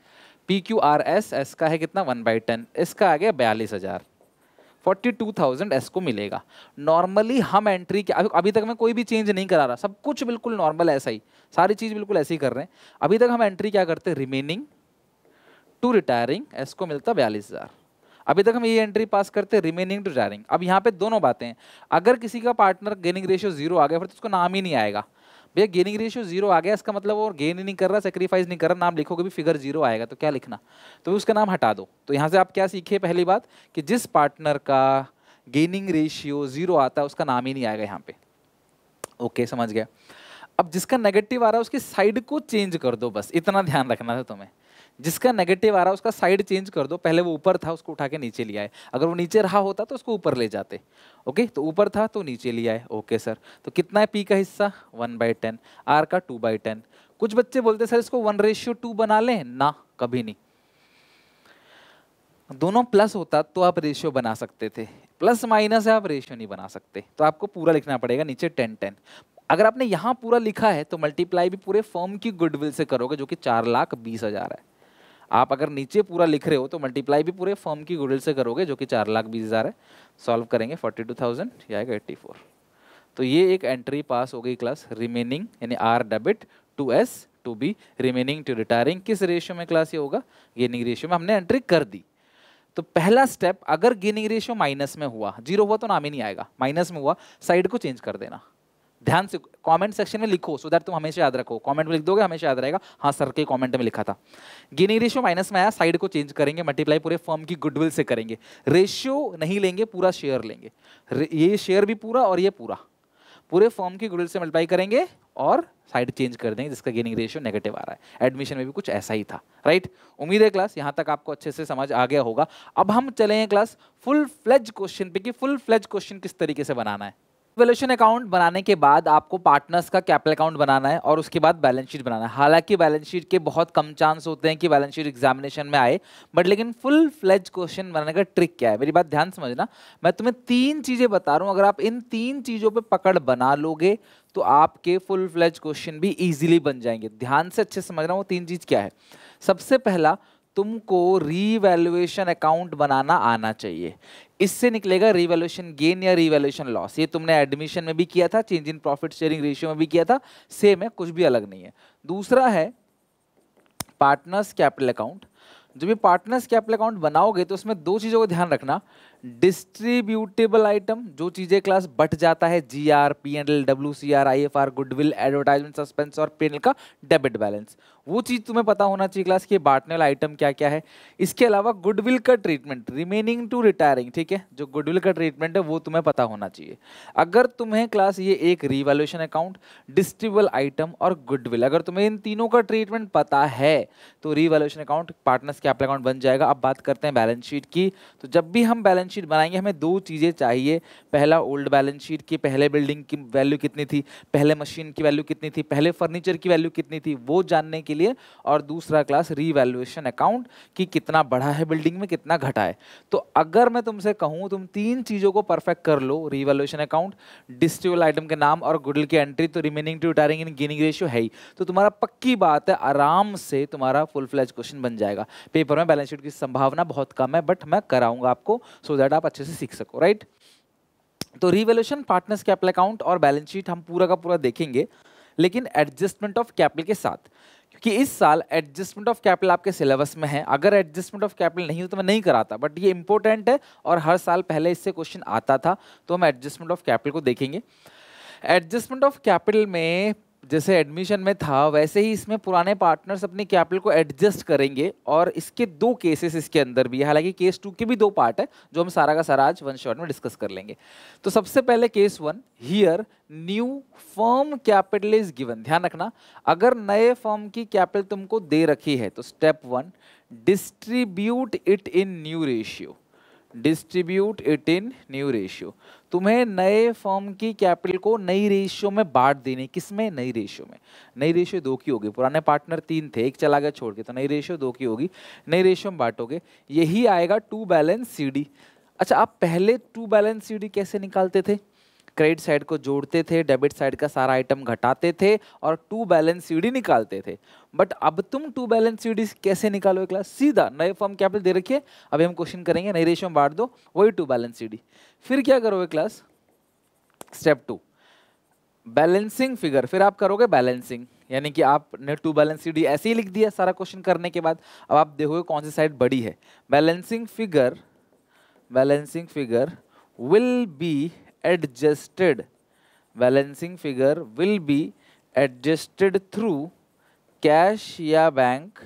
P Q R S S का है कितना वन बाई टेन इसका आ गया बयालीस हज़ार फोर्टी टू थाउजेंड एस को मिलेगा नॉर्मली हम एंट्री के अभी अभी तक मैं कोई भी चेंज नहीं करा रहा सब कुछ बिल्कुल नॉर्मल ऐसा ही सारी चीज़ बिल्कुल ऐसी कर रहे हैं अभी तक हम एंट्री क्या करते हैं रिमेनिंग टू रिटायरिंग एस को मिलता बयालीस हज़ार अभी तक हम ये एंट्री पास करते हैं रिमेनिंग टू रिटायरिंग अब यहाँ पे दोनों बातें अगर किसी का पार्टनर गेनिंग रेशियो जीरो आ गया फिर तो उसको नाम ही नहीं आएगा भैया गेनिंग रेशियो जीरो आ गया इसका मतलब वो गेन ही नहीं कर रहा सेक्रीफाइस नहीं कर रहा नाम लिखोगे भी फिगर जीरो आएगा तो क्या लिखना तो उसका नाम हटा दो तो यहाँ से आप क्या सीखे पहली बात कि जिस पार्टनर का गेनिंग रेशियो जीरो आता है उसका नाम ही नहीं आएगा यहाँ पे ओके समझ गया अब जिसका नेगेटिव आ रहा है उसकी साइड को चेंज कर दो बस इतना ध्यान रखना था तुम्हें जिसका नेगेटिव आ रहा है उसका साइड चेंज कर दो पहले वो ऊपर था उसको उठा के नीचे लिया है अगर वो नीचे रहा होता तो उसको ऊपर ले जाते ओके तो ऊपर था तो नीचे लिया है ओके सर तो कितना है पी का हिस्सा वन बाई टेन आर का टू बाई टेन कुछ बच्चे बोलते सर इसको वन रेशियो टू बना लें ना कभी नहीं दोनों प्लस होता तो आप रेशियो बना सकते थे प्लस माइनस है आप रेशियो नहीं बना सकते तो आपको पूरा लिखना पड़ेगा नीचे टेन टेन अगर आपने यहाँ पूरा लिखा है तो मल्टीप्लाई भी पूरे फॉर्म की गुडविल से करोगे जो कि चार लाख बीस हजार है आप अगर नीचे पूरा लिख रहे हो तो मल्टीप्लाई भी पूरे फॉर्म की गुडल से करोगे जो कि चार लाख बीस हज़ार है सॉल्व करेंगे फोर्टी टू थाउजेंड या आएगा एट्टी फोर तो ये एक एंट्री पास हो गई क्लास रिमेनिंग यानी R debit to S to B remaining to retiring किस रेशियो में क्लास ये होगा गेनिंग रेशियो में हमने एंट्री कर दी तो पहला स्टेप अगर गेनिंग रेशियो माइनस में हुआ जीरो हुआ तो नाम ही नहीं आएगा माइनस में हुआ साइड को चेंज कर देना ध्यान से कमेंट सेक्शन में लिखो सो दैट तुम हमेशा याद रखो कमेंट में लिख दोगे हमेशा याद रहेगा हाँ सर के कमेंट में लिखा था गिनी रेशियो माइनस में आया साइड को चेंज करेंगे मल्टीप्लाई पूरे फर्म की गुडविल से करेंगे रेशियो नहीं लेंगे पूरा शेयर लेंगे ये शेयर भी पूरा और ये पूरा पूरे फॉर्म की गुडविल से मल्टीप्लाई करेंगे और साइड चेंज कर देंगे जिसका गेनिंग रेशियो नेगेटिव आ रहा है एडमिशन में भी कुछ ऐसा ही था राइट उम्मीद है क्लास यहाँ तक आपको अच्छे से समझ आ गया होगा अब हम चले हैं क्लास फुल फ्लेज क्वेश्चन पे कि फुल फ्लेज क्वेश्चन किस तरीके से बनाना है वैल्यूशन अकाउंट बनाने के बाद आपको पार्टनर्स का कैपिटल अकाउंट बनाना है और उसके बाद बैलेंस शीट बनाना है हालांकि बैलेंस शीट के बहुत कम चांस होते हैं कि बैलेंस शीट एग्जामिनेशन में आए बट लेकिन फुल फ्लेज क्वेश्चन बनाने का ट्रिक क्या है मेरी बात ध्यान समझना मैं तुम्हें तीन चीज़ें बता रहा हूँ अगर आप इन तीन चीज़ों पर पकड़ बना लोगे तो आपके फुल फ्लेज क्वेश्चन भी ईजिली बन जाएंगे ध्यान से अच्छे समझ रहा हूँ तीन चीज़ क्या है सबसे पहला तुमको रीवैल्यूएशन अकाउंट बनाना आना चाहिए इससे निकलेगा रिवेल्यूशन गेन या रिवेल्यूशन लॉस ये तुमने एडमिशन में भी किया था change in profit sharing ratio में भी किया था सेम है कुछ भी अलग नहीं है दूसरा है पार्टनर्स कैपिटल अकाउंट जब ये पार्टनर्स कैपिटल अकाउंट बनाओगे तो उसमें दो चीज़ों का ध्यान रखना डिस्ट्रीब्यूटेबल आइटम जो चीजें क्लास बट जाता है G R P N L W C R I F R goodwill advertisement suspense और पेनल का डेबिट बैलेंस वो चीज़ तुम्हें पता होना चाहिए क्लास की बांटने वाला आइटम क्या क्या है इसके अलावा गुडविल का ट्रीटमेंट रिमेनिंग टू रिटायरिंग ठीक है जो गुडविल का ट्रीटमेंट है वो तुम्हें पता होना चाहिए अगर तुम्हें क्लास ये एक रिवेल्यूशन अकाउंट डिस्ट्रीब्यूबल आइटम और गुडविल अगर तुम्हें इन तीनों का ट्रीटमेंट पता है तो revaluation account partners capital account बन जाएगा अब बात करते हैं बैलेंस शीट की तो जब भी हम बैलेंस शीट बनाएंगे हमें दो चीज़ें चाहिए पहला ओल्ड बैलेंस शीट की पहले बिल्डिंग की वैल्यू कितनी थी पहले मशीन की वैल्यू कितनी थी पहले फर्नीचर की वैल्यू कितनी थी वो जानने के लिए और दूसरा क्लास रीवैल्यूएशन अकाउंट कि कितना बढ़ा है बिल्डिंग में कितना घटा है तो अगर मैं तुमसे कहूँ तुम तीन चीज़ों को परफेक्ट कर लो रीवैल्यूएशन अकाउंट डिस्ट्रीबल आइटम के नाम और गुडल की एंट्री तो remaining to retiring in gaining ratio है ही तो तुम्हारा पक्की बात है आराम से तुम्हारा फुल फ्लैज क्वेश्चन बन जाएगा पेपर में बैलेंस शीट की संभावना बहुत कम है बट मैं कराऊंगा आपको सो दैट आप अच्छे से सीख सको राइट तो रिवेल्यूशन पार्टनर्स कैपिटल अकाउंट और बैलेंस शीट हम पूरा का पूरा देखेंगे लेकिन एडजस्टमेंट ऑफ कैपिटल के साथ क्योंकि इस साल एडजस्टमेंट ऑफ कैपिटल आपके सिलेबस में है अगर एडजस्टमेंट ऑफ कैपिटल नहीं हो तो मैं नहीं कराता बट ये इंपॉर्टेंट है और हर साल पहले इससे क्वेश्चन आता था तो हम एडजस्टमेंट ऑफ कैपिटल को देखेंगे एडजस्टमेंट ऑफ कैपिटल में जैसे एडमिशन में था वैसे ही इसमें पुराने पार्टनर्स अपनी कैपिटल को एडजस्ट करेंगे और इसके दो केसेस इसके अंदर भी है हालांकि केस टू के भी दो पार्ट है जो हम सारा का सारा आज वन शॉट में डिस्कस कर लेंगे तो सबसे पहले case one here new firm capital is given ध्यान रखना अगर नए फर्म की कैपिटल तुमको दे रखी है तो step one distribute it in new ratio distribute it in new ratio तुम्हें नए फॉर्म की कैपिटल को नई रेशियो में बांट देने किस में नई रेशियो में नई रेशियो दो की होगी पुराने पार्टनर तीन थे एक चला गया छोड़ के तो नई रेशियो दो की होगी नई रेशियो में बांटोगे यही आएगा टू बैलेंस सी अच्छा आप पहले टू बैलेंस सी कैसे निकालते थे क्रेडिट साइड को जोड़ते थे डेबिट साइड का सारा आइटम घटाते थे और टू बैलेंस सीडी निकालते थे बट अब तुम टू बैलेंस सीडी कैसे निकालो क्लास सीधा नए फॉर्म कैपिटल दे रखिए अभी हम क्वेश्चन करेंगे नई रेशियो में बांट दो वही टू बैलेंस सीडी फिर क्या करोगे class step two balancing figure फिर आप करोगे बैलेंसिंग यानी कि आपने टू बैलेंस सी डी ऐसे ही लिख दिया सारा क्वेश्चन करने के बाद अब आप देखोगे कौन सी साइड बड़ी है balancing figure balancing figure will be adjusted balancing figure will be adjusted through cash या bank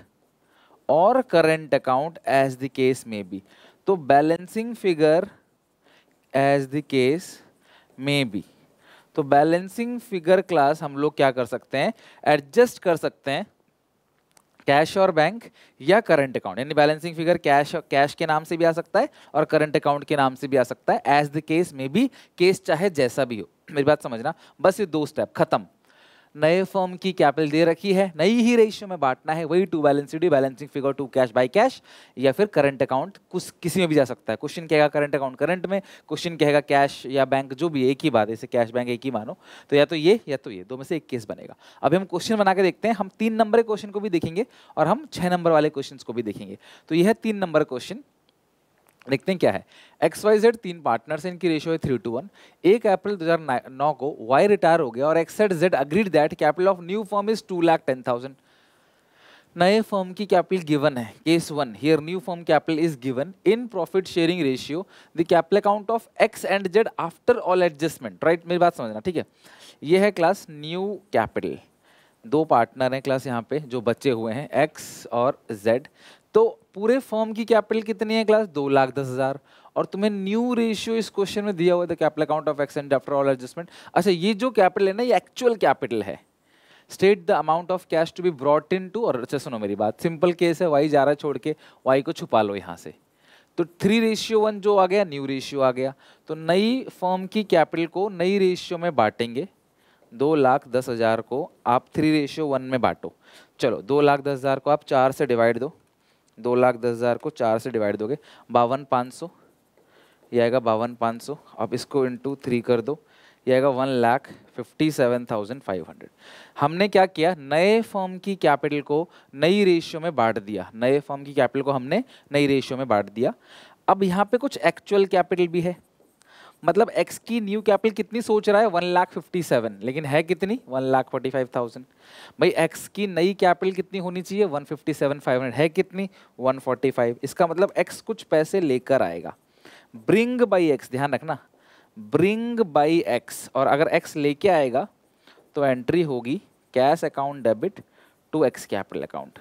or current account as the case may be तो balancing figure as the case may be तो balancing figure class हम लोग क्या कर सकते हैं adjust कर सकते हैं कैश और बैंक या करंट अकाउंट यानी बैलेंसिंग फिगर कैश कैश के नाम से भी आ सकता है और करंट अकाउंट के नाम से भी आ सकता है एज द केस में भी केस चाहे जैसा भी हो मेरी बात समझना बस ये दो स्टेप खत्म नए फॉर्म की कैपिटल दे रखी है नई ही रेशियो में बांटना है वही to balance D balancing figure to cash by cash या फिर करंट अकाउंट कुछ किसी में भी जा सकता है क्वेश्चन कहेगा करंट अकाउंट करंट में क्वेश्चन कहेगा कैश या बैंक जो भी एक ही बात है इसे कैश बैंक एक ही मानो तो या तो ये या तो ये दो में से एक केस बनेगा अभी हम क्वेश्चन बना के देखते हैं हम तीन नंबर के क्वेश्चन को भी देखेंगे और हम छः नंबर वाले क्वेश्चन को भी देखेंगे तो यह तीन नंबर क्वेश्चन देखते हैं क्या है एक्स वाई जेड तीन पार्टनर्स इनकी रेशियो है थ्री टू वन एक अप्रैल दो हज़ार नौ को वाई रिटायर हो गया और X and Z agreed that capital of new firm is two lakh ten thousand नए फर्म की कैपिटल गिवन है case one here new firm capital is given in profit sharing ratio the capital account of X and Z after all adjustment right मेरी बात समझना ठीक है ये है क्लास न्यू कैपिटल दो पार्टनर हैं क्लास यहाँ पे जो बचे हुए हैं एक्स और जेड तो पूरे फॉर्म की कैपिटल कितनी है क्लास दो लाख दस हज़ार और तुम्हें न्यू रेशियो इस क्वेश्चन में दिया हुआ था capital account of X and after all adjustment अच्छा ये जो कैपिटल है ना ये एक्चुअल कैपिटल है state the amount of cash to be brought in to और अच्छा सुनो मेरी बात सिंपल केस है वाई जा रहा है छोड़ के वाई को छुपा लो यहाँ से तो थ्री रेशियो वन जो आ गया न्यू रेशियो आ गया तो नई फॉर्म की कैपिटल को नई रेशियो में बांटेंगे दो लाख दस हज़ार को आप थ्री रेशियो वन में बांटो चलो दो लाख दस हज़ार को आप चार से डिवाइड दो दो लाख दस हज़ार को चार से डिवाइड दोगे बावन पाँच सौ यह आएगा बावन पाँच सौ आप इसको इंटू थ्री कर दो यह आएगा one lakh fifty seven thousand five hundred हमने क्या किया नए फॉर्म की कैपिटल को नई रेशियो में बांट दिया नए फॉर्म की कैपिटल को हमने नई रेशियो में बांट दिया अब यहाँ पे कुछ एक्चुअल कैपिटल भी है मतलब एक्स की न्यू कैपिटल कितनी सोच रहा है वन लाख फिफ्टी सेवन लेकिन है कितनी one lakh forty five thousand भाई एक्स की नई कैपिटल कितनी होनी चाहिए one fifty seven five hundred है कितनी वन फोर्टी फाइव इसका मतलब एक्स कुछ पैसे लेकर आएगा ब्रिंग बाई एक्स ध्यान रखना ब्रिंग बाई एक्स और अगर एक्स लेके आएगा तो एंट्री होगी cash account debit to X capital account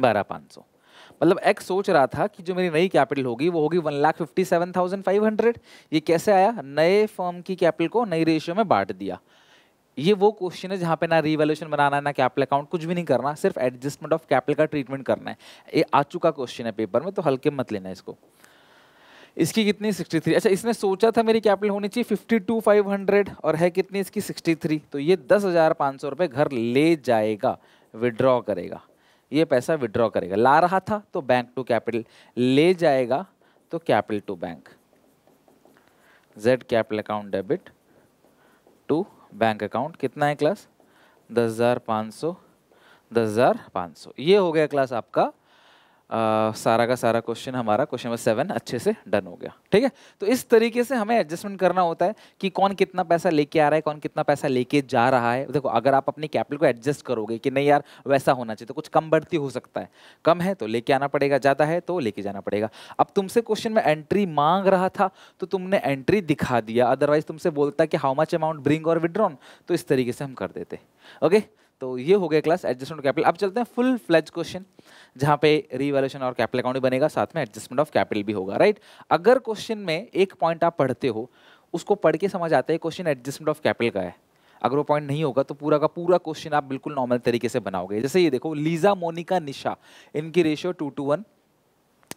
बारह पाँच सौ मतलब एक्स सोच रहा था कि जो मेरी नई कैपिटल होगी वो होगी one lakh fifty seven thousand five hundred ये कैसे आया नए फॉर्म की कैपिटल को नई रेशियो में बांट दिया ये वो क्वेश्चन है जहाँ पे ना रिवेल्यूशन बनाना है ना कैपिटल अकाउंट कुछ भी नहीं करना सिर्फ एडजस्टमेंट ऑफ कैपिटल का ट्रीटमेंट करना है ये आ चुका क्वेश्चन है पेपर में तो हल्के मत लेना इसको इसकी कितनी सिक्सटी थ्री अच्छा इसने सोचा था मेरी कैपिटल होनी चाहिए फिफ्टी टू फाइव हंड्रेड और है कितनी इसकी सिक्सटी थ्री तो ये दस हज़ार पाँच सौ रुपये घर ले जाएगा विड्रॉ करेगा ये पैसा विड्रॉ करेगा ला रहा था तो बैंक टू कैपिटल ले जाएगा तो capital to bank Z capital account debit to bank account कितना है क्लास दस हज़ार पाँच सौ दस हज़ार पाँच सौ ये हो गया क्लास आपका आ, सारा का सारा क्वेश्चन हमारा क्वेश्चन नंबर सेवन अच्छे से डन हो गया ठीक है तो इस तरीके से हमें एडजस्टमेंट करना होता है कि कौन कितना पैसा लेके आ रहा है कौन कितना पैसा लेके जा रहा है देखो अगर आप अपने कैपिटल को एडजस्ट करोगे कि नहीं यार वैसा होना चाहिए तो कुछ कम बढ़ती हो सकता है कम है तो लेके आना पड़ेगा ज़्यादा है तो लेके जाना पड़ेगा अब तुमसे क्वेश्चन में एंट्री मांग रहा था तो तुमने एंट्री दिखा दिया अदरवाइज तुमसे बोलता कि हाउ मच अमाउंट ब्रिंग और विड्रॉन तो इस तरीके से हम कर देते ओके तो ये हो गया क्लास एडजस्टमेंट ऑफ कैपिटल अब चलते हैं फुल फ्लेज क्वेश्चन जहाँ पे रीवैल्यूशन और कैपिटल अकाउंट बनेगा साथ में एडजस्टमेंट ऑफ कैपिटल भी होगा राइट अगर क्वेश्चन में एक पॉइंट आप पढ़ते हो उसको पढ़ के समझ आता है क्वेश्चन एडजस्टमेंट ऑफ कैपिटल का है अगर वो पॉइंट नहीं होगा तो पूरा का पूरा क्वेश्चन आप बिल्कुल नॉर्मल तरीके से बनाओगे जैसे ये देखो लीजा मोनिका निशा इनकी रेशियो टू टू वन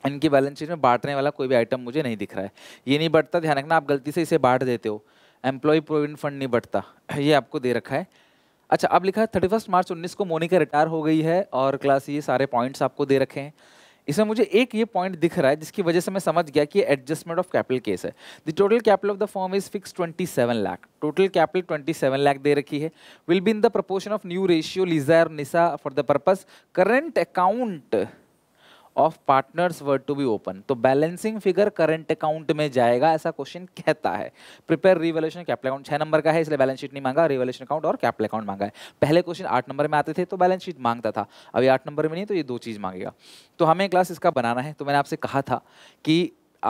इनकी बैलेंस शीट में बांटने वाला कोई भी आइटम मुझे नहीं दिख रहा है ये नहीं बढ़ता ध्यान रखना आप गलती से इसे बांट देते हो एम्प्लॉय प्रोविडेंट फंड नहीं बढ़ता ये आपको दे रखा है अच्छा आप लिखा है थर्टी फर्स्ट मार्च उन्नीस को मोनिका रिटायर हो गई है और क्लास ये सारे पॉइंट्स आपको दे रखे हैं इसमें मुझे एक ये पॉइंट दिख रहा है जिसकी वजह से मैं समझ गया कि एडजस्टमेंट ऑफ कैपिटल केस है the total capital of the firm is fix 27 lakh total capital 27 lakh दे रखी है will be in the proportion of new ratio Lisa और Nisha for the purpose current account of partners were to be open तो balancing figure current account में जाएगा ऐसा question कहता है प्रिपेयर रिवोल्यूशन कैपिटल अकाउंट छह नंबर का है इसलिए बैलेंस शीट नहीं मांगा रिवोल्यूशन अकाउंट और कैपिटल अकाउंट मांगा है पहले क्वेश्चन आठ नंबर में आते थे तो बैलेंस शीट मांगता था अभी आठ नंबर में नहीं तो ये दो चीज़ मांगेगा तो हमें क्लास इसका बनाना है तो मैंने आपसे कहा था कि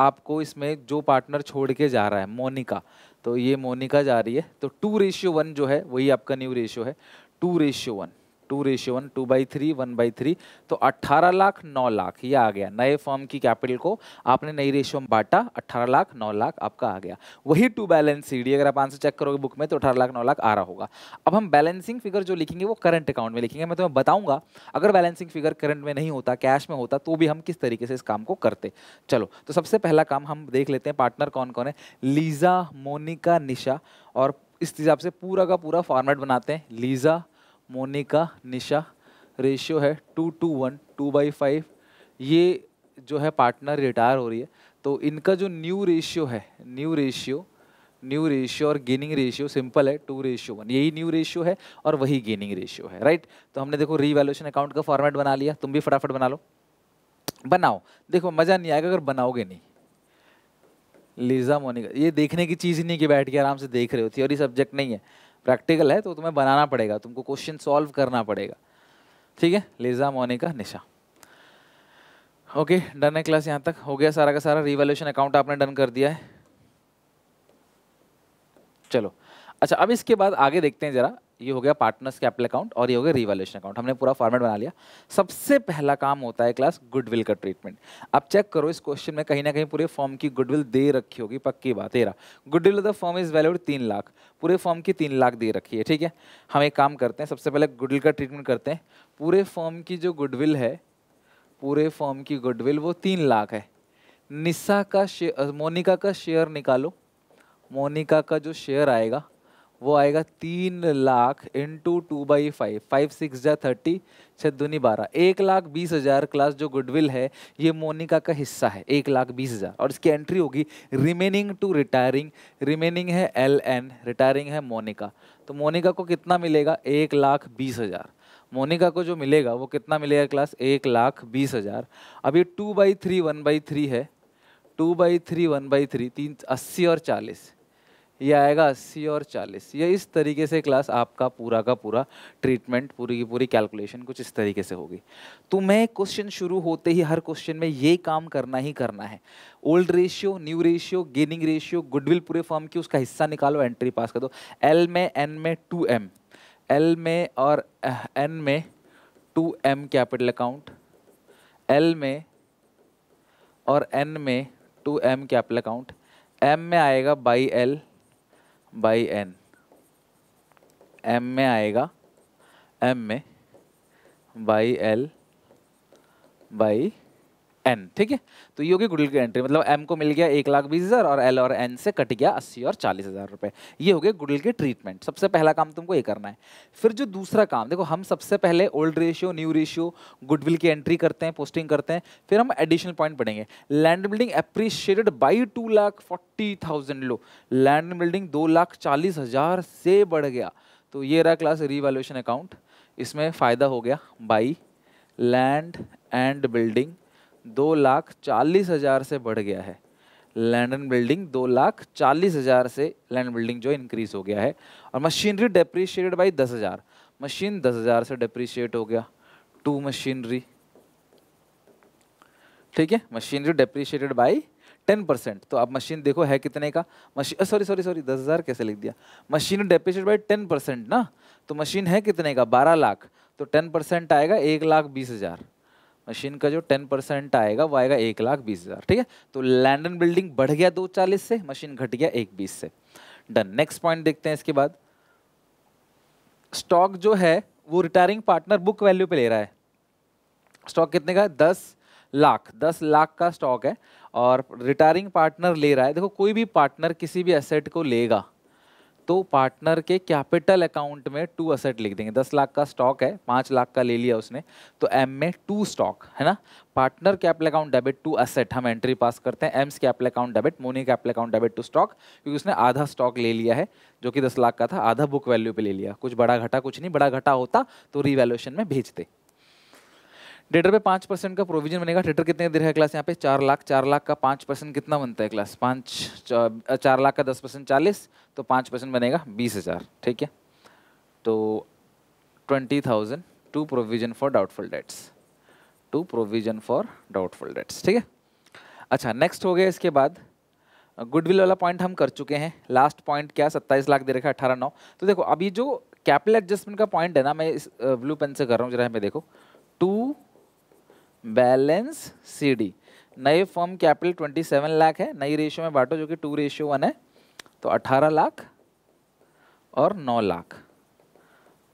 आपको इसमें जो पार्टनर छोड़ के जा रहा है मोनिका तो ये मोनिका जा रही है तो टू रेशियो वन जो है वही आपका न्यू रेशियो है two ratio one two ratio one two by three one by three तो अट्ठारह लाख नौ लाख ये आ गया नए फॉर्म की कैपिटल को आपने नई रेशियो में बांटा अट्ठारह लाख नौ लाख आपका आ गया वही टू बैलेंस सी अगर आप आंसर चेक करोगे बुक में तो अठारह लाख नौ लाख आ रहा होगा अब हम बैलेंसिंग फिगर जो लिखेंगे वो करंट अकाउंट में लिखेंगे मैं तुम्हें बताऊंगा अगर बैलेंसिंग फिगर करंट में नहीं होता कैश में होता तो भी हम किस तरीके से इस काम को करते चलो तो सबसे पहला काम हम देख लेते हैं पार्टनर कौन कौन है लीजा मोनिका निशा और इस हिसाब से पूरा का पूरा फॉर्मेट बनाते हैं लीजा मोनिका निशा रेशियो है two two one two by five ये जो है पार्टनर रिटायर हो रही है तो इनका जो न्यू रेशियो है न्यू रेशियो न्यू रेशियो और गेनिंग रेशियो सिंपल है टू रेशियो वन यही न्यू रेशियो है और वही गेनिंग रेशियो है राइट तो हमने देखो रीवैल्यूशन अकाउंट का फॉर्मेट बना लिया तुम भी फटाफट बना लो बनाओ देखो मज़ा नहीं आएगा अगर बनाओगे नहीं लीजा मोनिका ये देखने की चीज़ ही नहीं कि बैठ के आराम से देख रहे होती और ये सब्जेक्ट नहीं है प्रैक्टिकल है तो तुम्हें बनाना पड़ेगा तुमको क्वेश्चन सॉल्व करना पड़ेगा ठीक है Lisa Monica Nisha okay done है क्लास यहाँ तक हो गया सारा का सारा रिवॉल्यूशन अकाउंट आपने डन कर दिया है चलो अच्छा अब इसके बाद आगे देखते हैं ज़रा ये हो गया पार्टनर्स कैपिटल अकाउंट और ये हो गया रिवॉल्यूशन अकाउंट हमने पूरा फॉर्मेट बना लिया सबसे पहला काम होता है क्लास गुडविल का ट्रीटमेंट अब चेक करो इस क्वेश्चन में कहीं ना कहीं पूरे फॉर्म की गुडविल दे रखी होगी पक्की बात तेरा goodwill of the firm is valued तीन लाख पूरे फॉर्म की तीन लाख दे रखी है ठीक है हम एक काम करते हैं सबसे पहले गुडविल का ट्रीटमेंट करते हैं पूरे फॉर्म की जो गुडविल है पूरे फॉर्म की गुडविल वो तीन लाख है निशा का शेयर मोनिका का शेयर निकालो मोनिका का जो शेयर आएगा वो आएगा तीन lakh into two by five five six जै थर्टी छः दूनी बारह एक लाख बीस हज़ार क्लास जो गुडविल है ये मोनिका का हिस्सा है एक लाख बीस हज़ार और इसकी एंट्री होगी रिमेनिंग टू रिटायरिंग रिमेनिंग है एल एन रिटायरिंग है मोनिका तो मोनिका को कितना मिलेगा एक लाख बीस हज़ार मोनिका को जो मिलेगा वो कितना मिलेगा क्लास एक लाख बीस हज़ार अब ये two by three one by three है two by three one by three तीन अस्सी और चालीस ये आएगा अस्सी और चालीस ये इस तरीके से क्लास आपका पूरा का पूरा ट्रीटमेंट पूरी की पूरी कैलकुलेशन कुछ इस तरीके से होगी तो मैं क्वेश्चन शुरू होते ही हर क्वेश्चन में ये काम करना ही करना है old ratio new ratio gaining ratio goodwill पूरे फॉर्म की उसका हिस्सा निकालो एंट्री पास कर दो एल में एन में टू एम एल में और एन में to M capital account L में और एन में to M capital account M में आएगा by L by N M में आएगा एम में बाई एल बाई एन ठीक है तो ये होगी गुडल की एंट्री मतलब एम को मिल गया एक लाख बीस हज़ार और एल और एन से कट गया अस्सी और चालीस हज़ार रुपये ये हो गए गुडविल के ट्रीटमेंट सबसे पहला काम तुमको ये करना है फिर जो दूसरा काम देखो हम सबसे पहले old ratio new ratio goodwill की एंट्री करते हैं पोस्टिंग करते हैं फिर हम एडिशनल पॉइंट पढ़ेंगे land building appreciated by two lakh forty thousand लो लैंड बिल्डिंग दो लाख चालीस हज़ार से बढ़ गया तो ये रहा क्लास रिवैल्यूशन अकाउंट इसमें फ़ायदा हो गया बाई लैंड एंड बिल्डिंग दो लाख चालीस हज़ार से बढ़ गया है लैंड एंड बिल्डिंग दो लाख चालीस हज़ार से लैंड बिल्डिंग जो इंक्रीज़ हो गया है और मशीनरी डेप्रीशिएटेड बाई दस हज़ार मशीन दस हज़ार से डेप्रीशिएट हो गया टू मशीनरी ठीक है machinery depreciated by ten percent तो आप मशीन देखो है कितने का मशीन सॉरी सॉरी सॉरी दस हज़ार कैसे लिख दिया machine depreciate by ten percent ना तो मशीन है कितने का बारह लाख तो टेन परसेंट आएगा एक लाख बीस हज़ार मशीन का जो टेन परसेंट आएगा वो आएगा एक लाख बीस हज़ार ठीक है तो लैंड एंड बिल्डिंग बढ़ गया दो चालीस से मशीन घट गया एक बीस से डन नेक्स्ट पॉइंट देखते हैं इसके बाद स्टॉक जो है वो रिटायरिंग पार्टनर बुक वैल्यू पे ले रहा है स्टॉक कितने का है दस लाख दस लाख का स्टॉक है और रिटायरिंग पार्टनर ले रहा है देखो कोई भी पार्टनर किसी भी एसेट को लेगा तो पार्टनर के कैपिटल अकाउंट में टू असेट लिख देंगे दस लाख का स्टॉक है पाँच लाख का ले लिया उसने तो एम में टू स्टॉक है ना partner capital account debit to asset हम एंट्री पास करते हैं एम्स कैपिटल अकाउंट डेबिट मोनी capital account debit to stock क्योंकि उसने आधा स्टॉक ले लिया है जो कि दस लाख का था आधा बुक वैल्यू पर ले लिया कुछ बड़ा घटा कुछ नहीं बड़ा घटा होता तो रीवैल्यूएशन में भेजते डेटर पे पाँच परसेंट का प्रोविजन बनेगा डेटर कितने देर है क्लास यहाँ पे चार लाख चार लाख का पाँच परसेंट कितना बनता है क्लास पाँच चार लाख का दस परसेंट चालीस तो पाँच परसेंट बनेगा बीस हज़ार ठीक है तो twenty thousand to provision for doubtful debts to provision for doubtful debts ठीक है अच्छा नेक्स्ट हो गया इसके बाद गुडविल वाला पॉइंट हम कर चुके हैं लास्ट पॉइंट क्या सत्ताईस लाख दे रखा अठारह नौ तो देखो अभी जो कैपिटल एडजस्टमेंट का पॉइंट है ना मैं इस ब्लू पेन से कर रहा हूँ जरा मैं देखो टू बैलेंस सी डी नए form capital twenty seven lakh है नई रेशियो में बांटो जो कि टू रेशियो वन है तो अठारह लाख और नौ लाख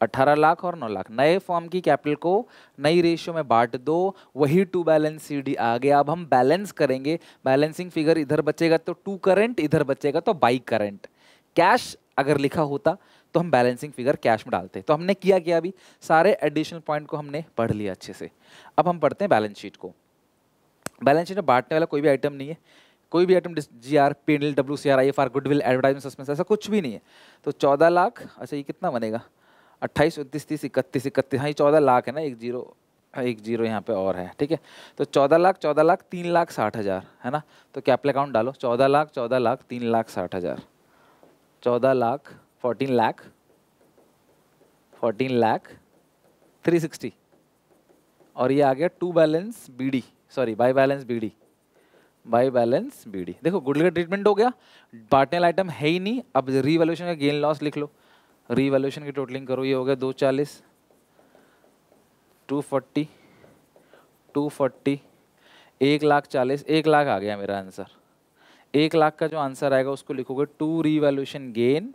अठारह लाख और नौ लाख नए फॉर्म की कैपिटल को नई रेशियो में बांट दो वही टू बैलेंस सीडी आ गया अब हम बैलेंस करेंगे बैलेंसिंग फिगर इधर बचेगा तो टू करंट इधर बचेगा तो बाई करंट कैश अगर लिखा होता तो हम बैलेंसिंग फिगर कैश में डालते तो हमने किया क्या अभी सारे एडिशनल पॉइंट को हमने पढ़ लिया अच्छे से अब हम पढ़ते हैं बैलेंस शीट को बैलेंस शीट में बांटने वाला कोई भी आइटम नहीं है कोई भी item G R P N L W C R I F R goodwill advertisement suspense ऐसा कुछ भी नहीं है तो चौदह लाख अच्छा ये कितना बनेगा अट्ठाईस उनतीस तीस इकतीस इकतीस हाँ ये चौदह लाख है ना एक जीरो हाँ, एक जीरो यहाँ पे और है ठीक है तो चौदह लाख चौदह लाख तीन लाख साठ हज़ार है ना तो कैपिटल अकाउंट डालो चौदह लाख चौदह लाख तीन लाख साठ हज़ार चौदह lakh fourteen lakh fourteen lakh three sixty और ये आ गया to balance b d sorry by balance b d by balance b d देखो गुडल का ट्रीटमेंट हो गया पार्टनर आइटम है ही नहीं अब रीवैल्यूशन का गेन लॉस लिख लो रीवैल्यूशन की टोटलिंग करो ये हो गया दो चालीस टू फोर्टी टू फोर्टी एक लाख चालीस एक लाख आ गया मेरा आंसर एक लाख का जो आंसर आएगा उसको लिखोगे to revaluation gain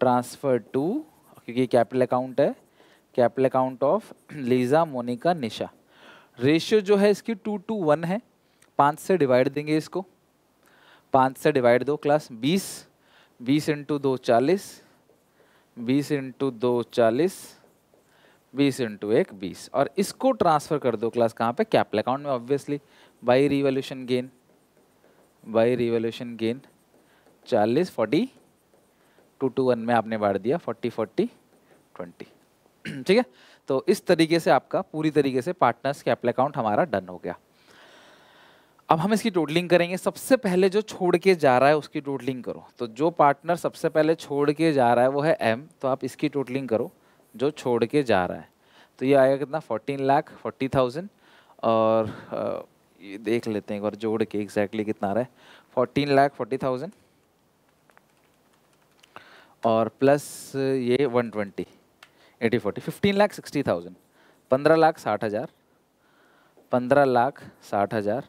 transfer to क्योंकि कैपिटल अकाउंट है capital account of Lisa Monica Nisha ratio जो है इसकी टू टू वन है पाँच से डिवाइड देंगे इसको पाँच से डिवाइड दो क्लास बीस बीस इंटू दो चालीस बीस इंटू दो चालीस बीस इंटू एक बीस और इसको ट्रांसफ़र कर दो क्लास कहाँ पे कैपिटल अकाउंट में obviously by revaluation gain by revaluation gain चालीस फोर्टी टू टू वन में आपने बांट दिया फोर्टी फोर्टी ट्वेंटी ठीक है तो इस तरीके से आपका पूरी तरीके से पार्टनर्स कैपिटल अकाउंट हमारा डन हो गया अब हम इसकी टोटलिंग करेंगे सबसे पहले जो छोड़ के जा रहा है उसकी टोटलिंग करो तो जो पार्टनर सबसे पहले छोड़ के जा रहा है वो है एम तो आप इसकी टोटलिंग करो जो छोड़ के जा रहा है तो ये आएगा कितना फोर्टीन लाख फोर्टी थाउजेंड और ये देख लेते हैं एक बार जोड़ के एग्जैक्टली exactly कितना आ रहा है फोर्टीन लाख फोर्टी थाउजेंड और प्लस ये one twenty eighty forty fifteen lakh sixty thousand पंद्रह लाख साठ हज़ार पंद्रह लाख साठ हज़ार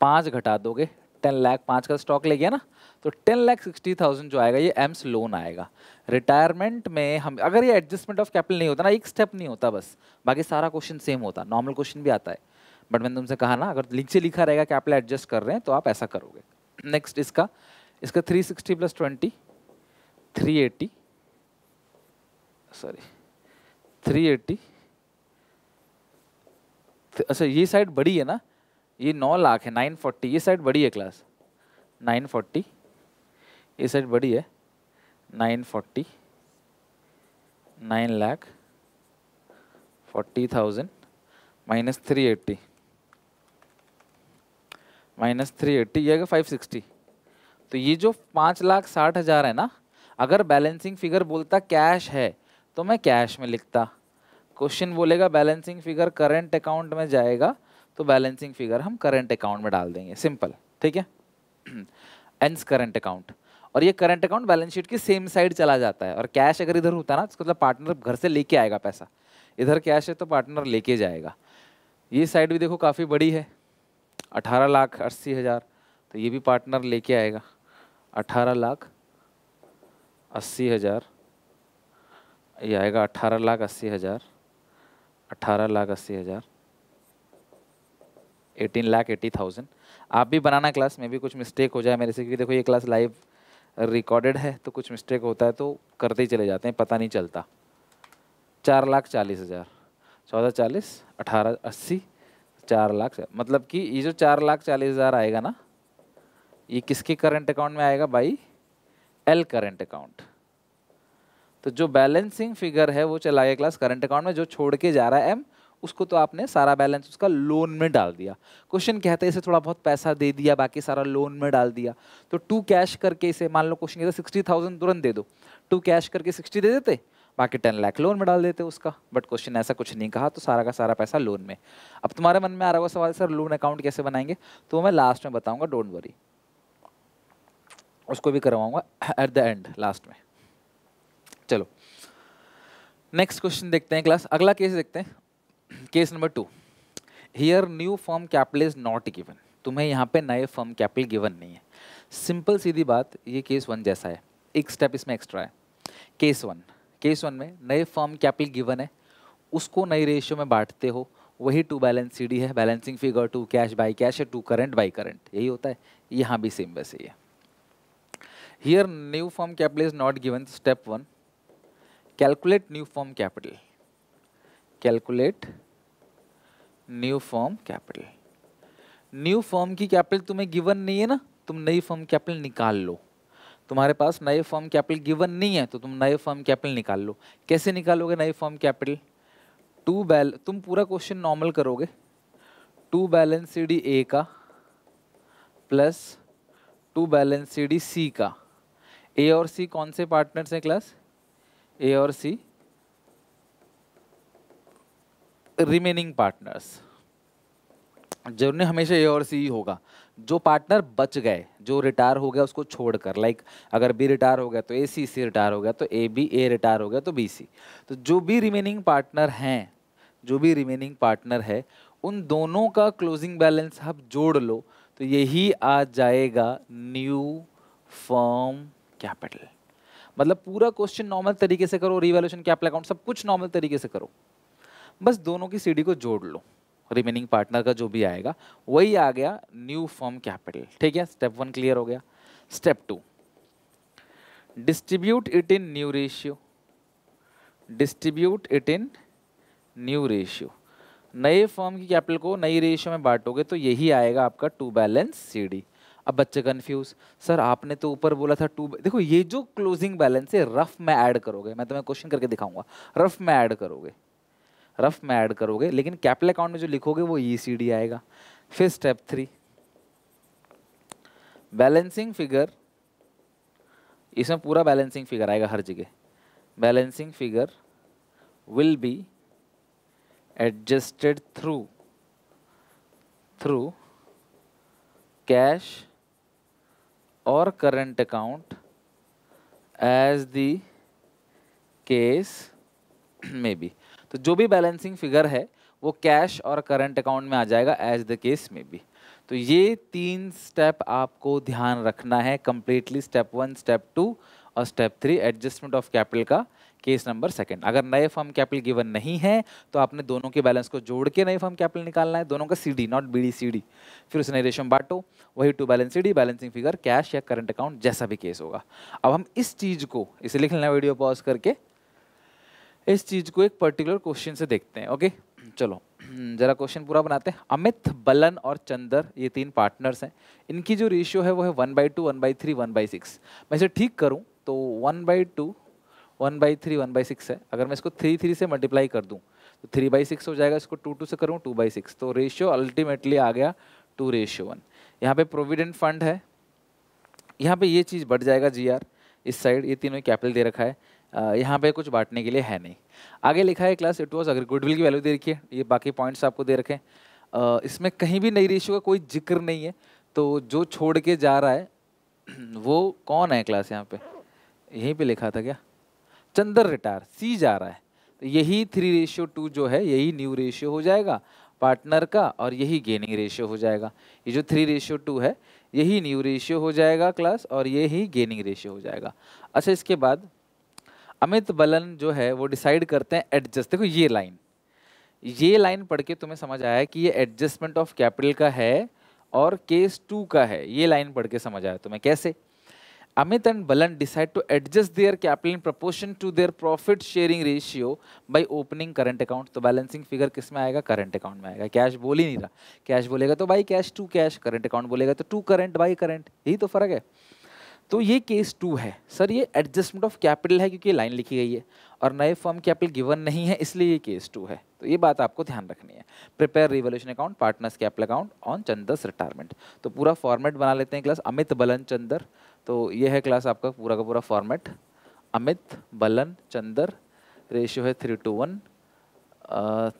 पाँच घटा दोगे टेन लाख पाँच का स्टॉक ले गया ना तो टेन लाख सिक्सटी थाउजेंड जो आएगा ये एम्स लोन आएगा रिटायरमेंट में हम अगर ये एडजस्टमेंट ऑफ कैपिटल नहीं होता ना एक स्टेप नहीं होता बस बाकी सारा क्वेश्चन सेम होता नॉर्मल क्वेश्चन भी आता है बट मैंने तुमसे कहा ना अगर नीचे लिखा रहेगा कैपिटल एडजस्ट कर रहे हैं तो आप ऐसा करोगे नेक्स्ट इसका इसका three sixty plus twenty three eighty sorry three eighty अच्छा ये साइड बड़ी है ना ये नौ लाख है नाइन फोर्टी ये साइड बड़ी है क्लास नाइन फोर्टी ये साइड बड़ी है nine forty nine lakh forty thousand minus three eighty minus three eighty ये फाइव सिक्सटी तो ये जो पाँच लाख साठ हज़ार है ना अगर बैलेंसिंग फिगर बोलता कैश है तो मैं कैश में लिखता क्वेश्चन बोलेगा बैलेंसिंग फिगर करंट अकाउंट में जाएगा तो बैलेंसिंग फिगर हम करंट अकाउंट में डाल देंगे सिंपल ठीक है एंस करंट अकाउंट और ये करंट अकाउंट बैलेंस शीट की सेम साइड चला जाता है और कैश अगर इधर होता ना तो मतलब पार्टनर घर से लेके आएगा पैसा इधर कैश है तो पार्टनर लेके जाएगा ये साइड भी देखो काफ़ी बड़ी है अठारह लाख अस्सी हज़ार तो ये भी पार्टनर लेके आएगा अठारह लाख अस्सी हज़ार ये आएगा अट्ठारह लाख अस्सी हज़ार अट्ठारह लाख अस्सी हज़ार एटीन लाख एटी थाउजेंड आप भी बनाना क्लास में भी कुछ मिस्टेक हो जाए मेरे से क्योंकि देखो ये क्लास लाइव रिकॉर्डेड है तो कुछ मिस्टेक होता है तो करते ही चले जाते हैं पता नहीं चलता चार लाख चालीस हज़ार चौदह चालीस अठारह अस्सी चार लाख मतलब कि ये जो चार लाख चालीस हज़ार आएगा ना ये किसके करंट अकाउंट में आएगा भाई एल करंट अकाउंट तो जो बैलेंसिंग फिगर है वो चला गया क्लास करंट अकाउंट में जो छोड़ के जा रहा है एम उसको तो आपने सारा बैलेंस उसका लोन में डाल दिया क्वेश्चन कहता है इसे थोड़ा बहुत पैसा दे दिया बाकी सारा लोन में डाल दिया तो टू कैश करके इसे मान लो क्वेश्चन कहता सिक्सटी थाउजेंड तुरंत दे दो टू कैश करके सिक्सटी दे देते बाकी टेन लाख लोन में डाल देते उसका बट क्वेश्चन ऐसा कुछ नहीं कहा तो सारा का सारा पैसा लोन में अब तुम्हारे मन में आ रहा होगा सवाल सर लोन अकाउंट कैसे बनाएंगे तो मैं लास्ट में बताऊँगा डोंट वरी उसको भी करवाऊंगा एट द एंड लास्ट में चलो नेक्स्ट क्वेश्चन देखते हैं क्लास अगला केस देखते हैं case number two here new firm capital is not given तुम्हें यहाँ पे नए फॉर्म कैपिटल गिवन नहीं है सिंपल सीधी बात ये केस वन जैसा है एक स्टेप इसमें एक्स्ट्रा है केस वन केस वन में नए फॉर्म कैपिटल गिवन है उसको नई रेशियो में बांटते हो वही टू बैलेंस सी है balancing figure to cash by cash है टू करंट बाई करंट यही होता है यहाँ भी सेम वैसे ही है Here new firm capital is not given. Step 1. Calculate new firm capital. Calculate new firm capital new firm की कैपिटल तुम्हें गिवन नहीं है ना तुम नई फॉर्म कैपिटल निकाल लो तुम्हारे पास नए फॉर्म कैपिटल गिवन नहीं है तो तुम नए फॉर्म कैपिटल निकाल लो कैसे निकालोगे नए फॉर्म कैपिटल टू बैल तुम पूरा क्वेश्चन नॉर्मल करोगे to balance C d A का plus to balance C d C का ए और सी कौन से पार्टनर्स हैं क्लास ए और सी रिमेनिंग पार्टनर्स जिन्हें हमेशा ए और सी ही होगा जो पार्टनर बच गए जो रिटायर हो गया उसको छोड़कर लाइक अगर बी रिटायर हो गया तो ए सी सी रिटायर हो गया तो ए बी ए रिटायर हो गया तो बी सी तो जो भी रिमेनिंग पार्टनर हैं जो भी रिमेनिंग पार्टनर है उन दोनों का क्लोजिंग बैलेंस आप जोड़ लो तो यही आ जाएगा न्यू फॉर्म कैपिटल मतलब पूरा क्वेश्चन नॉर्मल तरीके से करो रिवेल्यूशन कैपिटल अकाउंट सब कुछ नॉर्मल तरीके से करो बस दोनों की सीडी को जोड़ लो रिमेनिंग पार्टनर का जो भी आएगा वही आ गया न्यू फॉर्म कैपिटल ठीक है स्टेप वन क्लियर हो गया step two distribute it in new ratio distribute it in new ratio नए फॉर्म की कैपिटल को नई रेशियो में बांटोगे तो यही आएगा आपका टू बैलेंस सीडी अब बच्चे कन्फ्यूज सर आपने तो ऊपर बोला था टू देखो ये जो क्लोजिंग बैलेंस है रफ में ऐड करोगे मैं तुम्हें क्वेश्चन करके दिखाऊंगा रफ में ऐड करोगे रफ में ऐड करोगे लेकिन कैपिटल अकाउंट में जो लिखोगे वो ई e आएगा फिर स्टेप थ्री बैलेंसिंग फिगर इसमें पूरा बैलेंसिंग फिगर आएगा हर जगह balancing figure will be adjusted through through cash और current account as the case may be तो जो भी बैलेंसिंग फिगर है वो कैश और करंट अकाउंट में आ जाएगा as the case may be तो ये तीन स्टेप आपको ध्यान रखना है completely step one step two और step three adjustment of capital का केस नंबर सेकंड अगर नए फर्म कैपिटल गिवन नहीं है तो आपने दोनों के बैलेंस को जोड़ के नए फर्म कैपिटल निकालना है दोनों का सीडी नॉट बीडी सीडी फिर उसने रेशम बांटो वही to balance CD balancing figure cash या करंट अकाउंट जैसा भी केस होगा अब हम इस चीज़ को इसे लिख लेना वीडियो पॉज करके इस चीज़ को एक पर्टिकुलर क्वेश्चन से देखते हैं ओके चलो जरा क्वेश्चन पूरा बनाते हैं अमित बलन और चंदर ये तीन पार्टनर्स हैं इनकी जो रेशियो है वो है one by two one by three one by six मैं इसे ठीक करूँ तो one by two one by three one by six है अगर मैं इसको थ्री थ्री से मल्टीप्लाई कर दूँ तो थ्री बाई सिक्स हो जाएगा इसको टू टू से करूँ टू बाई सिक्स तो रेशियो अल्टीमेटली आ गया टू रेशियो वन यहाँ पे प्रोविडेंट फंड है यहाँ पे ये चीज़ बढ़ जाएगा जी आर इस साइड ये तीनों कैपिटल दे रखा है यहाँ पे कुछ बांटने के लिए है नहीं आगे लिखा है क्लास इट वॉज अगर गुडविल की वैल्यू दे रखी है ये बाकी पॉइंट्स आपको दे रखें इसमें कहीं भी नई रेशियो का कोई जिक्र नहीं है तो जो छोड़ के जा रहा है वो कौन है क्लास यहाँ पे यहीं पे लिखा था क्या चंदर रिटायर सी जा रहा है तो यही थ्री रेशियो टू जो है यही न्यू रेशियो हो जाएगा पार्टनर का और यही गेनिंग रेशियो हो जाएगा ये जो थ्री रेशियो टू है यही न्यू रेशियो हो जाएगा क्लास और यही गेनिंग रेशियो हो जाएगा अच्छा इसके बाद अमित बलन जो है वो डिसाइड करते हैं एडजस्ट देखो ये लाइन ये लाइन पढ़ के तुम्हें समझ आया कि ये एडजस्टमेंट ऑफ कैपिटल का है और केस टू का है ये लाइन पढ़ के समझ आया तुम्हें कैसे Amit and Balan decide to adjust their capital in proportion to their profit sharing ratio by opening current account. तो balancing figure किस में आएगा current account में आएगा cash बोल ही नहीं रहा cash बोलेगा तो भाई cash to cash current account बोलेगा तो two current by current यही तो फर्क है तो ये केस टू है सर ये एडजस्टमेंट ऑफ कैपिटल है क्योंकि लाइन लिखी गई है और नए फॉर्म कैपिटल गिवन नहीं है इसलिए ये केस टू है तो ये बात आपको ध्यान रखनी है prepare revaluation account partners capital account on चंदस रिटायरमेंट तो पूरा फॉर्मेट बना लेते हैं क्लास अमित बलन चंदर तो ये है क्लास आपका पूरा का पूरा फॉर्मेट अमित बलन चंदर रेशियो है three two one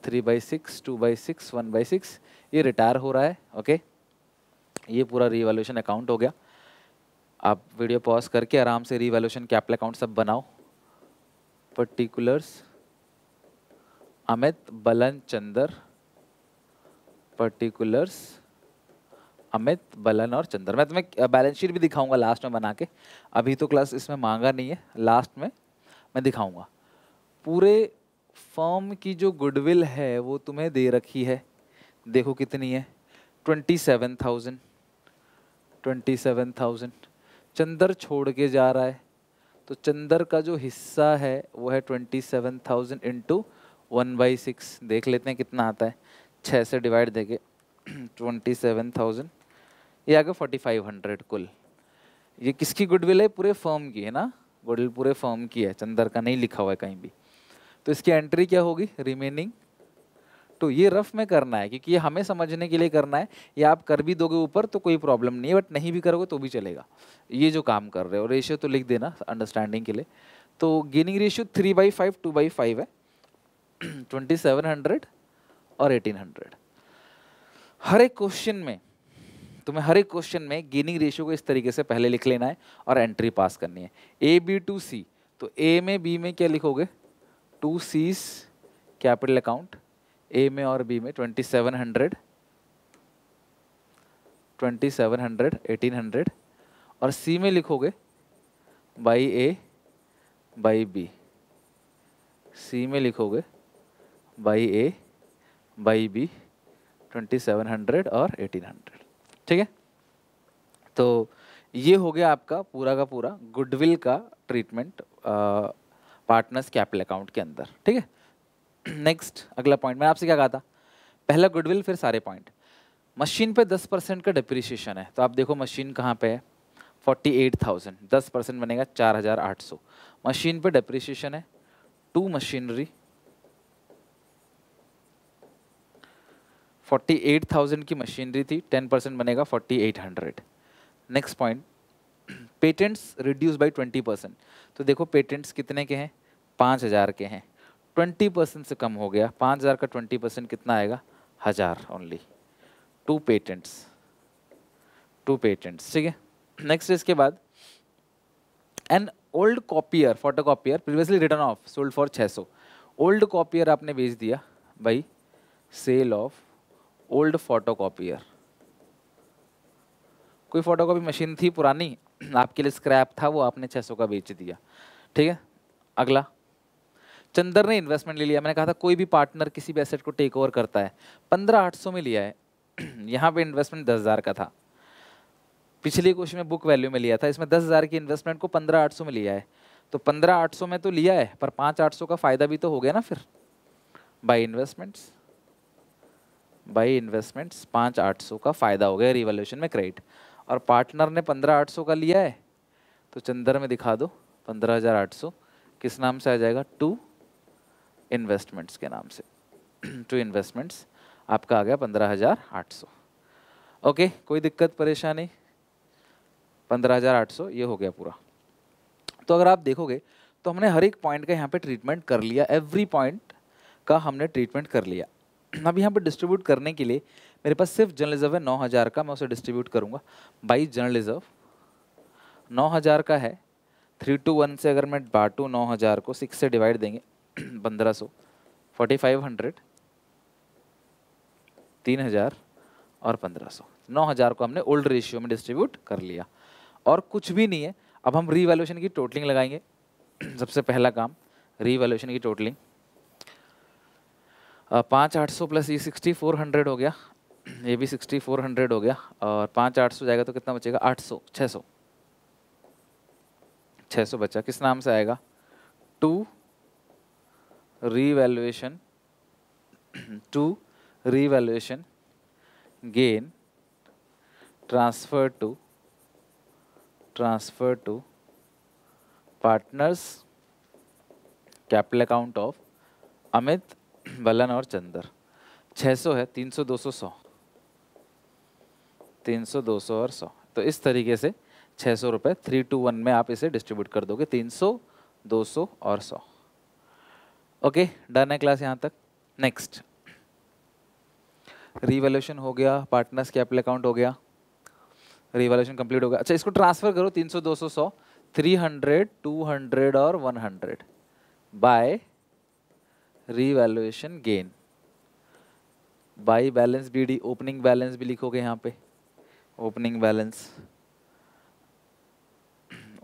three by six two by six one by six ये रिटायर हो रहा है ओके ये पूरा रिवोल्यूशन अकाउंट हो गया आप वीडियो पॉज करके आराम से रिवॉल्यूशन कैपिटल अकाउंट सब बनाओ पर्टिकुलर्स अमित बलन चंदर पर्टिकुलर्स अमित बलन और चंदर मैं तुम्हें बैलेंस शीट भी दिखाऊंगा लास्ट में बना के अभी तो क्लास इसमें मांगा नहीं है लास्ट में मैं दिखाऊंगा पूरे फॉर्म की जो गुडविल है वो तुम्हें दे रखी है देखो कितनी है twenty seven thousand twenty seven thousand Chandar छोड़ के जा रहा है तो चंदर का जो हिस्सा है वो है twenty seven thousand into one by six देख लेते हैं कितना आता है छः से डिवाइड देके ट्वेंटी सेवन थाउजेंड ये आ गया फोर्टी फाइव हंड्रेड कुल ये किसकी गुडविल है पूरे फर्म की है ना गुडविल पूरे फर्म की है चंदर का नहीं लिखा हुआ है कहीं भी तो इसकी एंट्री क्या होगी रिमेनिंग टू तो ये रफ में करना है क्योंकि ये हमें समझने के लिए करना है ये आप कर भी दोगे ऊपर तो कोई प्रॉब्लम नहीं है बट नहीं भी करोगे तो भी चलेगा ये जो काम कर रहे हो रेशियो तो लिख देना अंडरस्टैंडिंग के लिए तो gaining ratio three by five two by five है ट्वेंटी सेवन हंड्रेड और एटीन हंड्रेड हर एक क्वेश्चन में तुम्हें हर एक क्वेश्चन में गेनिंग रेशियो को इस तरीके से पहले लिख लेना है और एंट्री पास करनी है ए बी टू सी तो ए में बी में क्या लिखोगे to C's capital account A में और बी में twenty seven hundred twenty seven hundred eighteen hundred और सी में लिखोगे by A by B C में लिखोगे by A by B twenty seven hundred और एटीन हंड्रेड ठीक है तो ये हो गया आपका पूरा का पूरा गुडविल का ट्रीटमेंट पार्टनर्स कैपिटल अकाउंट के अंदर ठीक है नेक्स्ट अगला पॉइंट मैं आपसे क्या कहा था पहला गुडविल फिर सारे पॉइंट मशीन पे 10 परसेंट का डिप्रिशिएशन है तो आप देखो मशीन कहाँ पे है 48,000 दस परसेंट बनेगा 4,800 मशीन पे डिप्रिशिएशन है टू मशीनरी 48,000 की मशीनरी थी 10 परसेंट बनेगा 4,800 next point patents reduce by 20 percent तो देखो पेटेंट्स कितने के हैं 5,000 के हैं ट्वेंटी परसेंट से कम हो गया पाँच हज़ार का ट्वेंटी परसेंट कितना आएगा हज़ार only to patents to patents ठीक है नेक्स्ट इसके बाद an old copier photo copier previously written off sold for छः सौ ओल्ड कॉपियर आपने बेच दिया भाई sale of old photo copier कोई फोटो कॉपी मशीन थी पुरानी आपके लिए स्क्रैप था वो आपने सौ का बेच दिया ठीक है अगला चंदर ने इन्वेस्टमेंट ले लिया मैंने कहा था कोई भी पार्टनर किसी भी एसेट को टेक ओवर करता है पंद्रह आठ सौ में लिया है यहाँ पे इन्वेस्टमेंट दस हज़ार का था पिछली कोशिश में बुक वैल्यू में लिया था इसमें दस हज़ार की इन्वेस्टमेंट को पंद्रह आठ सौ में लिया है तो पंद्रह आठ सौ में तो लिया है पर पाँच आठ सौ का फ़ायदा भी तो हो गया ना फिर बाई इन्वेस्टमेंट्स बाई इन्वेस्टमेंट्स पाँच आठ सौ का फ़ायदा हो गया रिवोल्यूशन में क्रेडिट और पार्टनर ने पंद्रह आठ सौ का लिया है तो चंदर में दिखा दो पंद्रह हज़ार आठ सौ किस नाम से आ जाएगा टू इन्वेस्टमेंट्स के नाम से टू इन्वेस्टमेंट्स आपका आ गया पंद्रह हज़ार आठ सौ ओके कोई दिक्कत परेशानी पंद्रह हज़ार आठ सौ ये हो गया पूरा तो अगर आप देखोगे तो हमने हर एक पॉइंट का यहाँ पे ट्रीटमेंट कर लिया एवरी पॉइंट का हमने ट्रीटमेंट कर लिया अब यहाँ पे डिस्ट्रीब्यूट करने के लिए मेरे पास सिर्फ जर्नलिज्म है नौ हज़ार का मैं उसे डिस्ट्रीब्यूट करूँगा बाई जर्नलिज्म नौ हज़ार का है थ्री टू वन से अगर मैं बाटू नौ हज़ार को सिक्स से डिवाइड देंगे पंद्रह सौ फोर्टी फाइव हंड्रेड तीन हज़ार और पंद्रह सौ नौ हज़ार को हमने ओल्ड रेशियो में डिस्ट्रीब्यूट कर लिया और कुछ भी नहीं है अब हम रीवैल्यूशन की टोटलिंग लगाएंगे सबसे पहला काम रीवैल्यूशन की टोटलिंग पाँच आठ सौ प्लस ये सिक्सटी फोर हंड्रेड हो गया ये भी सिक्सटी फोर हंड्रेड हो गया और पाँच आठ सौ जाएगा तो कितना बचेगा आठ सौ छः सौ छः सौ बचा किस नाम से आएगा to revaluation to revaluation gain transfer to transfer to partners capital account of Amit Ballan और चंदर 600 है 300 200 100 300 200 और 100 तो इस तरीके से 600 रुपए थ्री टू वन में आप इसे डिस्ट्रीब्यूट कर दोगे 300 200 और 100 ओके डन है क्लास यहाँ तक नेक्स्ट रिवेल्यूशन हो गया पार्टनर्स कैपिटल अकाउंट हो गया रिवेल्यूशन कंप्लीट हो गया अच्छा इसको ट्रांसफर करो 300 200 100 300 हंड्रेड और 100 by revaluation gain by balance b d opening balance भी लिखोगे यहाँ पे opening balance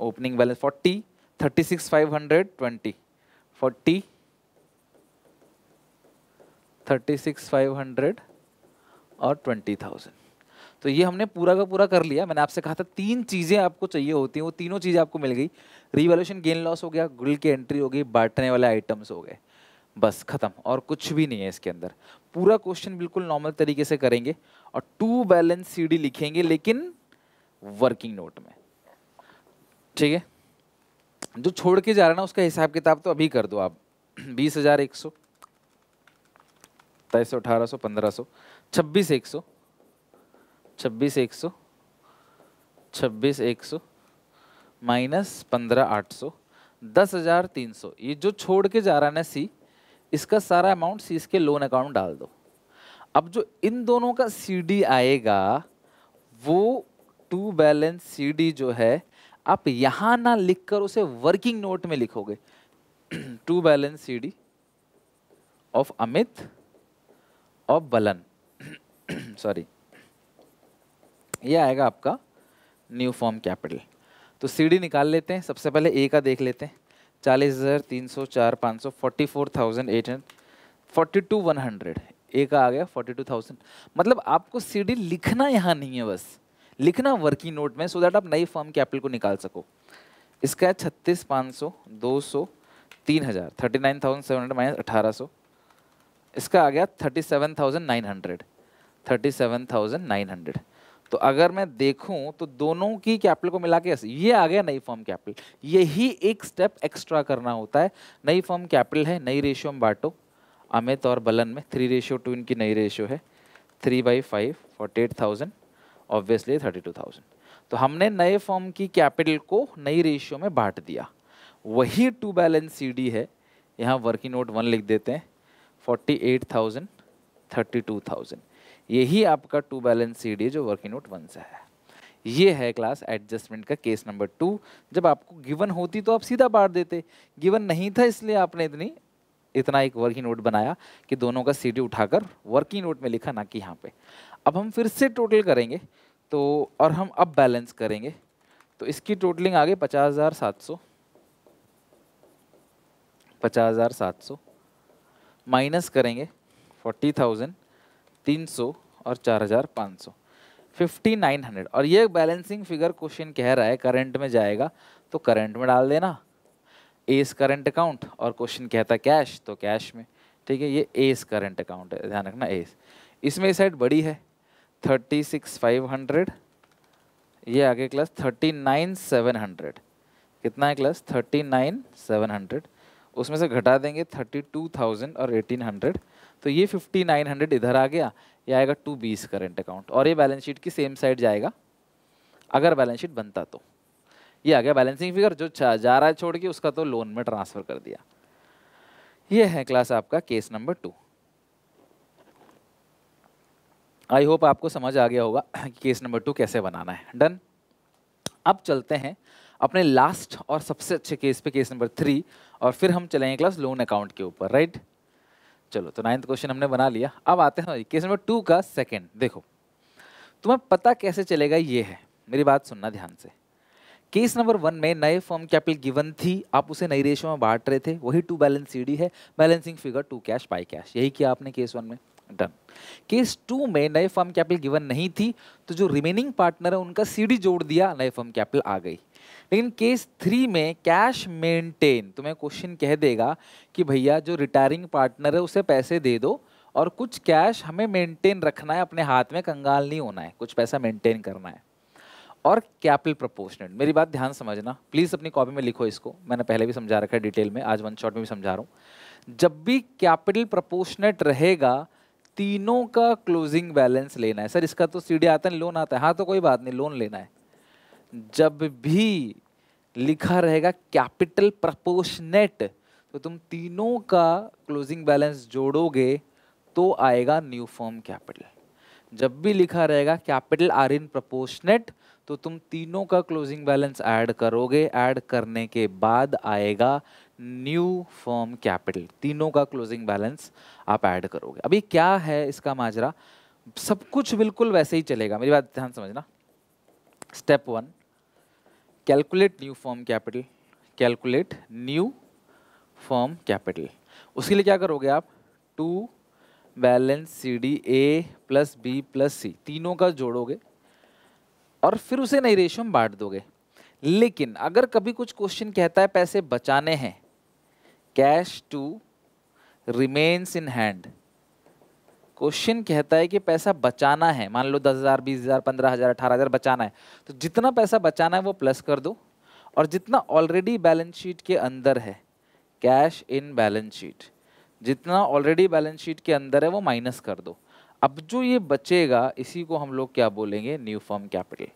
opening balance forty thirty six five hundred twenty forty thirty six five hundred और ट्वेंटी थाउजेंड तो ये हमने पूरा का पूरा कर लिया मैंने आपसे कहा था तीन चीज़ें आपको चाहिए होती हैं वो तीनों चीज़ें आपको मिल गई रिवॉल्यूशन गेन लॉस हो गया गुल की एंट्री हो गई बांटने वाले आइटम्स हो गए बस ख़त्म और कुछ भी नहीं है इसके अंदर पूरा क्वेश्चन बिल्कुल नॉर्मल तरीके से करेंगे और टू बैलेंस सीडी लिखेंगे लेकिन वर्किंग नोट में ठीक है जो छोड़ के जा रहा है ना उसका हिसाब किताब तो अभी कर दो आप बीस हज़ार एक सौ सत्ताईस सौ अठारह सौ पंद्रह सौ छब्बीस एक सौ छब्बीस एक सौ छब्बीस एक सौ माइनस पंद्रह आठ सौ दस हज़ार तीन सौ ये जो छोड़ के जा रहा है ना सी इसका सारा अमाउंट सी इसके लोन अकाउंट डाल दो अब जो इन दोनों का सी आएगा वो टू बैलेंस सी जो है आप यहाँ ना लिखकर उसे वर्किंग नोट में लिखोगे to balance c of Amit of Balan sorry ये आएगा आपका न्यू फॉर्म कैपिटल तो सीडी निकाल लेते हैं सबसे पहले ए का देख लेते हैं चालीस हज़ार तीन सौ चार पाँच सौ forty four thousand eight hundred forty two one hundred A का आ गया फोर्टी टू थाउजेंड मतलब आपको सीडी लिखना यहाँ नहीं है बस लिखना वर्किंग नोट में सो so दैट आप नई फॉर्म कैपिटल को निकाल सको इसका है छत्तीस पाँच सौ दो सौ तीन हज़ार thirty nine thousand seven hundred minus अठारह सौ इसका आ गया thirty seven thousand nine hundred thirty seven thousand nine hundred तो अगर मैं देखूं तो दोनों की कैपिटल को मिला के ये आ गया नई फॉर्म कैपिटल यही एक स्टेप एक्स्ट्रा करना होता है नई फॉर्म कैपिटल है नई रेशियो में बांटो अमित और बलन में थ्री रेशियो टू इनकी नई रेशियो है three by five forty eight thousand obviously thirty two thousand तो हमने नए फॉर्म की कैपिटल को नई रेशियो में बांट दिया वही टू बैलेंस सी है यहाँ वर्किंग नोट वन लिख देते हैं forty eight thousand thirty two thousand यही आपका टू बैलेंस सी है जो वर्किंग नोट वन से है ये है क्लास एडजस्टमेंट का केस नंबर टू जब आपको गिवन होती तो आप सीधा बांट देते गिवन नहीं था इसलिए आपने इतनी इतना एक वर्किंग नोट बनाया कि दोनों का सीडी उठाकर वर्किंग नोट में लिखा ना कि यहाँ पे अब हम फिर से टोटल करेंगे तो और हम अब बैलेंस करेंगे तो इसकी टोटलिंग आ गई पचास हज़ार सात सौ पचास हज़ार सात सौ माइनस करेंगे फोर्टी थाउजेंड तीन सौ और चार हज़ार पाँच सौ फिफ्टी नाइन हंड्रेड और ये बैलेंसिंग फिगर क्वेश्चन कह रहा है करंट में जाएगा तो करंट में डाल देना एस करंट अकाउंट और क्वेश्चन कहता कैश तो कैश में ठीक है ये एस करंट अकाउंट है ध्यान रखना एस इसमें साइड बड़ी है थर्टी सिक्स फाइव हंड्रेड ये आगे class thirty nine seven hundred कितना है class thirty nine seven hundred उसमें से घटा देंगे थर्टी टू थाउजेंड और एटीन हंड्रेड तो ये फिफ्टी नाइन हंड्रेड इधर आ गया ये आएगा टू बीस करेंट अकाउंट और ये बैलेंस शीट की सेम साइड जाएगा अगर बैलेंस शीट बनता तो ये आ गया बैलेंसिंग फिगर जो जा रहा है छोड़ के उसका तो लोन में ट्रांसफ़र कर दिया ये है क्लास आपका case number two I hope आपको समझ आ गया होगा कि केस नंबर टू कैसे बनाना है डन अब चलते हैं अपने लास्ट और सबसे अच्छे केस पे केस नंबर थ्री और फिर हम चलेंगे क्लास लोन अकाउंट के ऊपर राइट चलो तो नाइन्थ क्वेश्चन हमने बना लिया अब आते हैं केस नंबर टू का सेकेंड देखो तुम्हें पता कैसे चलेगा ये है मेरी बात सुनना ध्यान से केस नंबर वन में नए फॉर्म कैपिटल गिवन थी आप उसे नई रेशो में बांट रहे थे वही टू बैलेंस सी है balancing figure to cash by cash यही किया आपने केस वन में डन केस टू में नए फर्म कैपिटल गिवन नहीं थी तो जो रिमेनिंग पार्टनर है उनका सीडी जोड़ दिया नए फॉर्म कैपिटल आ गई लेकिन केस थ्री में कैश मेंटेन तुम्हें क्वेश्चन कह देगा कि भैया जो रिटायरिंग पार्टनर है उसे पैसे दे दो और कुछ कैश हमें मेंटेन रखना है अपने हाथ में कंगाल नहीं होना है कुछ पैसा मेंटेन करना है और कैपिटल प्रपोर्शनेट मेरी बात ध्यान समझना प्लीज़ अपनी कॉपी में लिखो इसको मैंने पहले भी समझा रखा है डिटेल में आज वन शॉट में भी समझा रहा हूँ जब भी कैपिटल प्रपोर्शनेट रहेगा तीनों का क्लोजिंग बैलेंस लेना है सर इसका तो सीढ़ी आता है लोन आता है हाँ तो कोई बात नहीं लोन लेना है जब भी लिखा रहेगा कैपिटल प्रपोशनेट तो तुम तीनों का क्लोजिंग बैलेंस जोड़ोगे तो आएगा न्यू फॉर्म कैपिटल जब भी लिखा रहेगा कैपिटल आर इन प्रपोशनेट तो तुम तीनों का क्लोजिंग बैलेंस ऐड करोगे ऐड करने के बाद आएगा न्यू फॉर्म कैपिटल तीनों का क्लोजिंग बैलेंस आप ऐड करोगे अभी क्या है इसका माजरा सब कुछ बिल्कुल वैसे ही चलेगा मेरी बात ध्यान समझना step one calculate new firm capital calculate new firm capital उसके लिए क्या करोगे आप to balance C d a plus b plus c तीनों का जोड़ोगे और फिर उसे नई रेशियो में बांट दोगे लेकिन अगर कभी कुछ क्वेश्चन कहता है पैसे बचाने हैं cash to remains in hand question कहता है कि पैसा बचाना है मान लो दस हज़ार बीस हज़ार पंद्रह हज़ार अठारह हज़ार बचाना है तो जितना पैसा बचाना है वो प्लस कर दो और जितना ऑलरेडी बैलेंस शीट के अंदर है कैश इन बैलेंस शीट जितना ऑलरेडी बैलेंस शीट के अंदर है वो माइनस कर दो अब जो ये बचेगा इसी को हम लोग क्या बोलेंगे new firm capital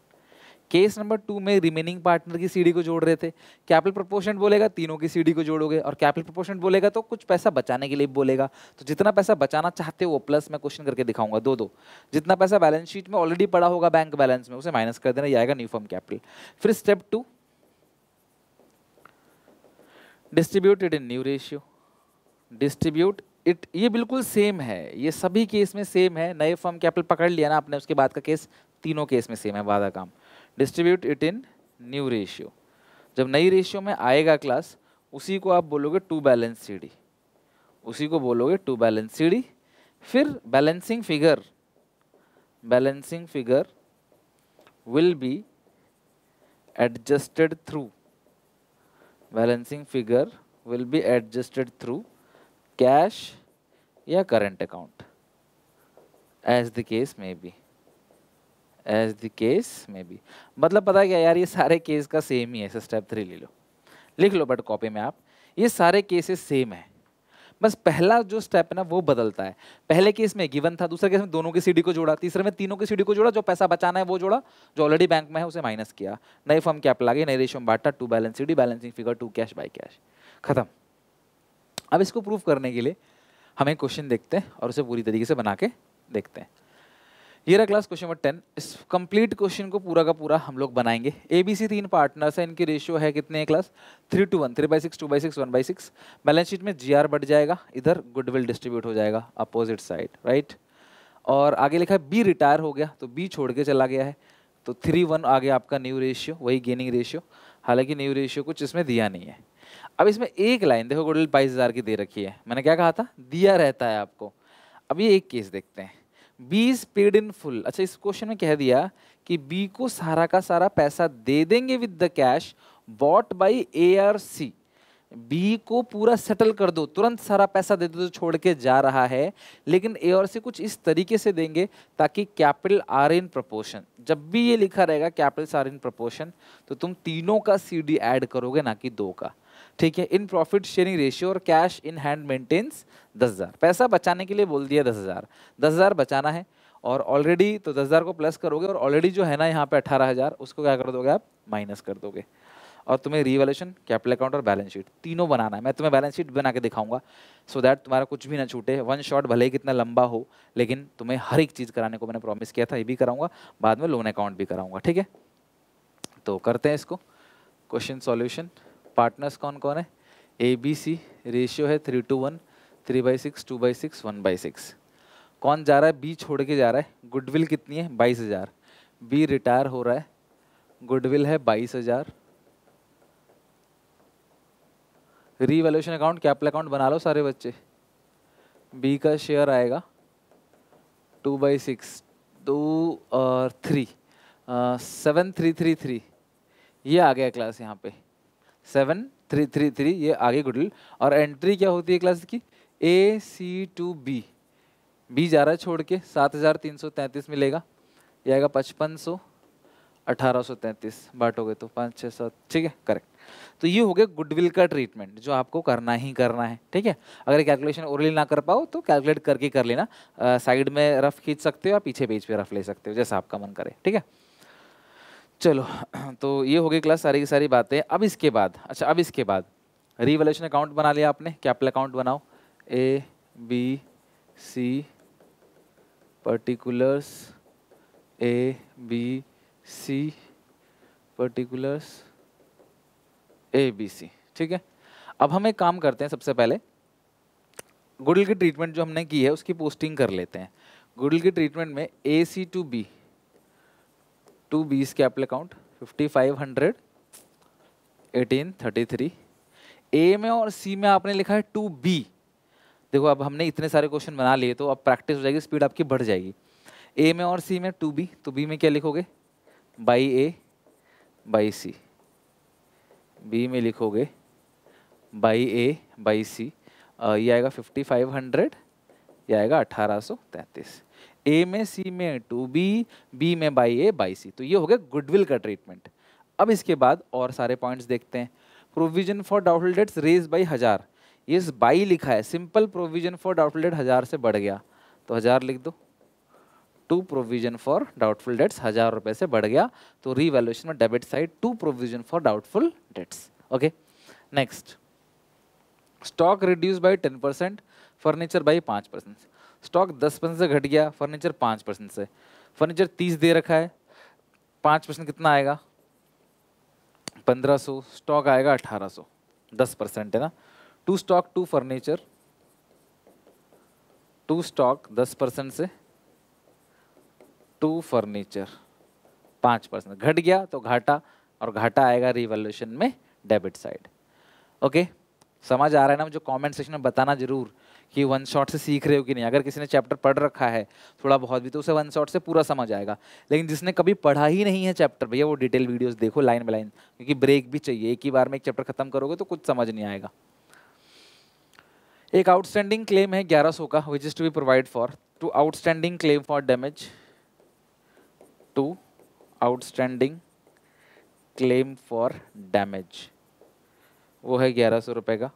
case number two में रिमेनिंग पार्टनर की सीडी को जोड़ रहे थे कैपिटल प्रपोर्शन बोलेगा तीनों की सीडी को जोड़ोगे और कैपिटल प्रपोर्शन बोलेगा तो कुछ पैसा बचाने के लिए बोलेगा तो जितना पैसा बचाना चाहते हो प्लस मैं क्वेश्चन करके दिखाऊंगा दो दो जितना पैसा बैलेंस शीट में ऑलरेडी पड़ा होगा बैंक बैलेंस में उसे माइनस कर देना जाएगा न्यू फॉर्म कैपिटल फिर step two distributed in new ratio distribute it ये बिल्कुल सेम है ये सभी केस में सेम है नए फॉर्म कैपिटल पकड़ लिया ना आपने उसके बाद का केस तीनों केस में सेम है वादा काम distribute it in new ratio जब नई रेशियो में आएगा क्लास उसी को आप बोलोगे टू बैलेंस सीडी उसी को बोलोगे टू बैलेंस सीडी फिर balancing figure balancing figure will be adjusted through balancing figure will be adjusted through cash या current account as the case may be as the case may be मतलब पता क्या यार ये सारे केस का same ही है स्टेप थ्री ले लो लिख लो बट कॉपी में आप ये सारे केसेस सेम है बस पहला जो स्टेप है ना वो बदलता है पहले केस में गिवन था दूसरे केस में दोनों की सीडी को जोड़ा तीसरे में तीनों की सीडी को जोड़ा जो पैसा बचाना है वो जोड़ा जो ऑलरेडी बैंक में है उसे माइनस किया नए फॉर्म कैप लागे नई रेशो में बांटा to balance CD balancing figure to cash by cash खत्म अब इसको प्रूव करने के लिए हम एक क्वेश्चन देखते हैं और उसे पूरी तरीके से बना के देखते हैं ये रहा क्लास क्वेश्चन नंबर टेन इस कंप्लीट क्वेश्चन को पूरा का पूरा हम लोग बनाएंगे ए बी सी तीन पार्टनर्स है इनकी रेशियो है कितने है class three two one three by six two by six one by six balance sheet में जी आर बढ़ जाएगा इधर गुडविल डिस्ट्रीब्यूट हो जाएगा अपोजिट साइड राइट और आगे लिखा है बी रिटायर हो गया तो बी छोड़ के चला गया है तो थ्री वन आगे आपका न्यू रेशियो वही गेनिंग रेशियो हालांकि न्यू रेशियो कुछ इसमें दिया नहीं है अब इसमें एक लाइन देखो गुडविल बाईस हज़ार की दे रखी है मैंने क्या कहा था दिया रहता है आपको अब ये एक केस देखते हैं B is paid in full अच्छा इस क्वेश्चन में कह दिया कि बी को सारा का सारा पैसा दे देंगे with the cash bought by A or C B को पूरा सेटल कर दो तुरंत सारा पैसा दे दो तो छोड़ के जा रहा है लेकिन ए और सी कुछ इस तरीके से देंगे ताकि कैपिटल आर इन प्रपोर्शन जब भी ये लिखा रहेगा कैपिटल्स आर इन प्रपोर्शन तो तुम तीनों का सी डी ऐड करोगे ना कि दो का ठीक है इन प्रॉफिट शेयरिंग रेशियो और कैश इन हैंड मेंटेन्स दस हज़ार पैसा बचाने के लिए बोल दिया दस हज़ार दस हज़ार बचाना है और ऑलरेडी तो दस हज़ार को प्लस करोगे और ऑलरेडी जो है ना यहाँ पे अठारह हज़ार उसको क्या कर दोगे आप माइनस कर दोगे और तुम्हें रीवैल्यूशन कैपिटल अकाउंट और बैलेंस शीट तीनों बनाना है मैं तुम्हें बैलेंस शीट बना के दिखाऊंगा सो दैट तुम्हारा कुछ भी ना छूटे वन शॉट भले ही कितना लंबा हो लेकिन तुम्हें हर एक चीज़ कराने को मैंने प्रॉमिस किया था ये भी कराऊंगा बाद में लोन अकाउंट भी कराऊंगा ठीक है तो करते हैं इसको क्वेश्चन सॉल्यूशन पार्टनर्स कौन कौन है ए बी सी रेशियो है three two one three by six two by six one by six कौन जा रहा है बी छोड़ के जा रहा है गुडविल कितनी है बाईस हज़ार बी रिटायर हो रहा है गुडविल है बाईस हज़ार रीवैल्यूशन अकाउंट कैपिटल अकाउंट बना लो सारे बच्चे बी का शेयर आएगा टू बाई सिक्स टू और three seven three three three ये आ गया क्लास यहाँ पे सेवन थ्री थ्री थ्री ये आगे गुडल और एंट्री क्या होती है क्लास की A C to B B जा रहा है छोड़ के सात हज़ार तीन सौ तैंतीस मिलेगा ये आएगा पचपन सौ अठारह सौ तैंतीस बांटोगे तो पाँच छः सात ठीक है करेक्ट तो ये हो गया गुडविल का ट्रीटमेंट जो आपको करना ही करना है ठीक है अगर कैलकुलेशन ओरली ना कर पाओ तो कैलकुलेट करके कर लेना साइड में रफ खींच सकते हो या पीछे पेज पे रफ ले सकते हो जैसा आपका मन करे ठीक है चलो तो ये होगी क्लास सारी की सारी बातें अब इसके बाद अच्छा अब इसके बाद रिवेल्यूशन अकाउंट बना लिया आपने कैपिटल अकाउंट बनाओ A B C particulars A B C particulars A B C ठीक है अब हम एक काम करते हैं सबसे पहले गुडल की ट्रीटमेंट जो हमने की है उसकी पोस्टिंग कर लेते हैं गुडल की ट्रीटमेंट में A C to B to B's capital account fifty five hundred eighteen thirty three A में और सी में आपने लिखा है टू बी देखो अब हमने इतने सारे क्वेश्चन बना लिए तो अब प्रैक्टिस हो जाएगी स्पीड आपकी बढ़ जाएगी ए में और सी में टू बी तो बी में क्या लिखोगे by A by C B में लिखोगे बाई ए बाई सी ये आएगा फिफ्टी फाइव हंड्रेड ये आएगा अठारह सौ तैंतीस ए में सी में टू बी बी में बाई ए बाई सी तो ये हो गया गुडविल का ट्रीटमेंट अब इसके बाद और सारे पॉइंट्स देखते हैं provision for doubtful debts raise by हज़ार ये बाई लिखा है simple provision for doubtful debt हज़ार से बढ़ गया तो हज़ार लिख दो to provision for doubtful debts हज़ार रुपये से बढ़ गया तो रीवैल्यूएशन में debit side to provision for doubtful debts okay next stock reduce by ten percent furniture by पाँच परसेंट स्टॉक दस परसेंट से घट गया फर्नीचर पाँच परसेंट से फर्नीचर तीस दे रखा है पाँच परसेंट कितना आएगा पंद्रह सौ स्टॉक आएगा अठारह सौ दस परसेंट है ना to stock to furniture to stock दस परसेंट से टू फर्नीचर पाँच परसेंट घट गया तो घाटा और घाटा आएगा रिवॉल्यूशन में डेबिट साइड ओके समझ आ रहा है ना मुझे कमेंट सेक्शन में बताना जरूर कि वन शॉट से सीख रहे हो कि नहीं अगर किसी ने चैप्टर पढ़ रखा है थोड़ा बहुत भी तो उसे वन शॉट से पूरा समझ आएगा लेकिन जिसने कभी पढ़ा ही नहीं है चैप्टर भैया वो डिटेल वीडियोस देखो लाइन बाई लाइन क्योंकि ब्रेक भी चाहिए एक ही बार में एक चैप्टर खत्म करोगे तो कुछ समझ नहीं आएगा एक आउटस्टैंडिंग क्लेम है ग्यारह सौ का which is to be provide for to outstanding claim for damage to outstanding claim for damage वो है ग्यारह सौ रुपये का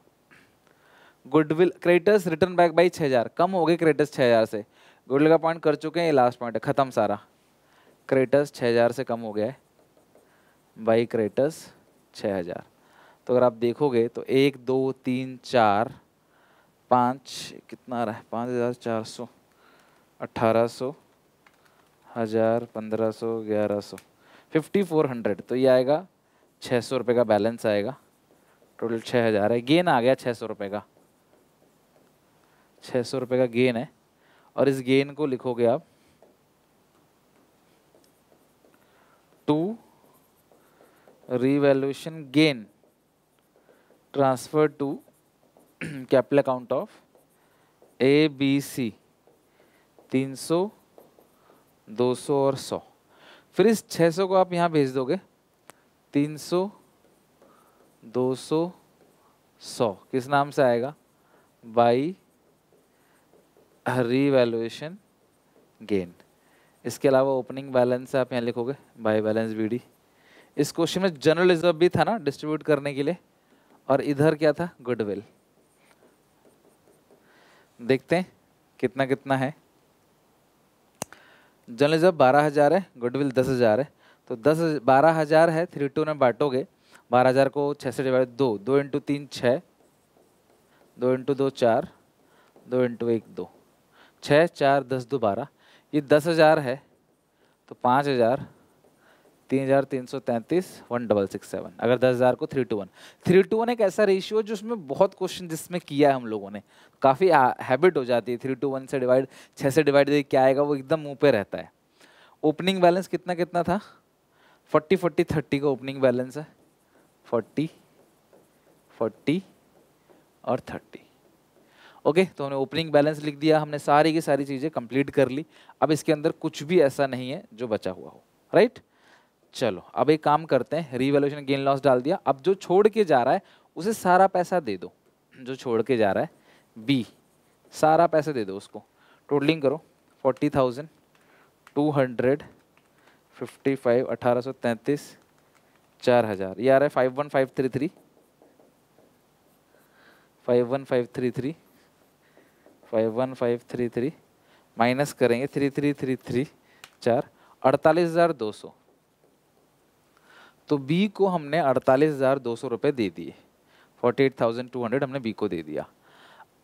goodwill creditors return back by छः हज़ार कम हो गए क्रेडिटर्स छः हज़ार से गुडविल का पॉइंट कर चुके हैं ये लास्ट पॉइंट है ख़त्म सारा क्रेडिटर्स छः हज़ार से कम हो गया है बाई क्रेडिटर्स छः हज़ार तो अगर आप देखोगे तो एक दो तीन चार पाँच कितना रहा है पाँच हज़ार चार सौ अट्ठारह सौ हज़ार पंद्रह सौ ग्यारह सौ फिफ्टी फोर हंड्रेड तो ये आएगा छः सौ रुपये का बैलेंस आएगा टोटल छः हज़ार है गेन आ गया छः सौ रुपये का छः सौ रुपये का गेन है और इस गेन को लिखोगे आप to revaluation gain transfer to capital account of A B C तीन सौ दो सौ और सौ फिर इस छः सौ को आप यहाँ भेज दोगे तीन सौ दो सौ सौ किस नाम से आएगा बाई रीवैल्यूएशन गेन इसके अलावा ओपनिंग बैलेंस आप यहाँ लिखोगे बाई बैलेंस बी इस क्वेश्चन में जनरल रिजर्व भी था ना डिस्ट्रीब्यूट करने के लिए और इधर क्या था गुडविल देखते हैं कितना कितना है जनरल रिजर्व बारह हज़ार है गुडविल दस हज़ार है तो दस बारह हज़ार है थ्री टू में बांटोगे बारह हज़ार को छः से डिवाइड दो दो इंटू तीन छः दो इंटू दो चार दो इंटू एक दो छः चार दस दो बारह ये दस हज़ार है तो पाँच हज़ार तीन हज़ार तीन सौ तैंतीस वन डबल सिक्स सेवन अगर दस हज़ार को three two one three two one एक ऐसा रेशियो है जिसमें बहुत क्वेश्चन जिसमें किया है हम लोगों ने काफ़ी हैबिट हो जाती है थ्री टू वन से डिवाइड छः से डिवाइड दे क्या आएगा वो एकदम मुँह पे रहता है ओपनिंग बैलेंस कितना कितना था फोर्टी फोर्टी थर्टी का ओपनिंग बैलेंस है फोर्टी फोर्टी और थर्टी ओके तो हमने ओपनिंग बैलेंस लिख दिया हमने सारी की सारी चीज़ें कंप्लीट कर ली अब इसके अंदर कुछ भी ऐसा नहीं है जो बचा हुआ हो राइट चलो अब एक काम करते हैं रीवैल्यूशन गेन लॉस डाल दिया अब जो छोड़ के जा रहा है उसे सारा पैसा दे दो जो छोड़ के जा रहा है बी सारा पैसा दे दो उसको टोटलिंग करो forty thousand two hundred fifty five अठारह सौ तैंतीस चार हज़ार ये आ रहा है five one five three three five one five three three five one five three three minus करेंगे थ्री थ्री थ्री थ्री चार अड़तालीस हज़ार दो सौ तो बी को हमने अड़तालीस हज़ार दो सौ रुपये दे दिए forty eight thousand two hundred हमने बी को दे दिया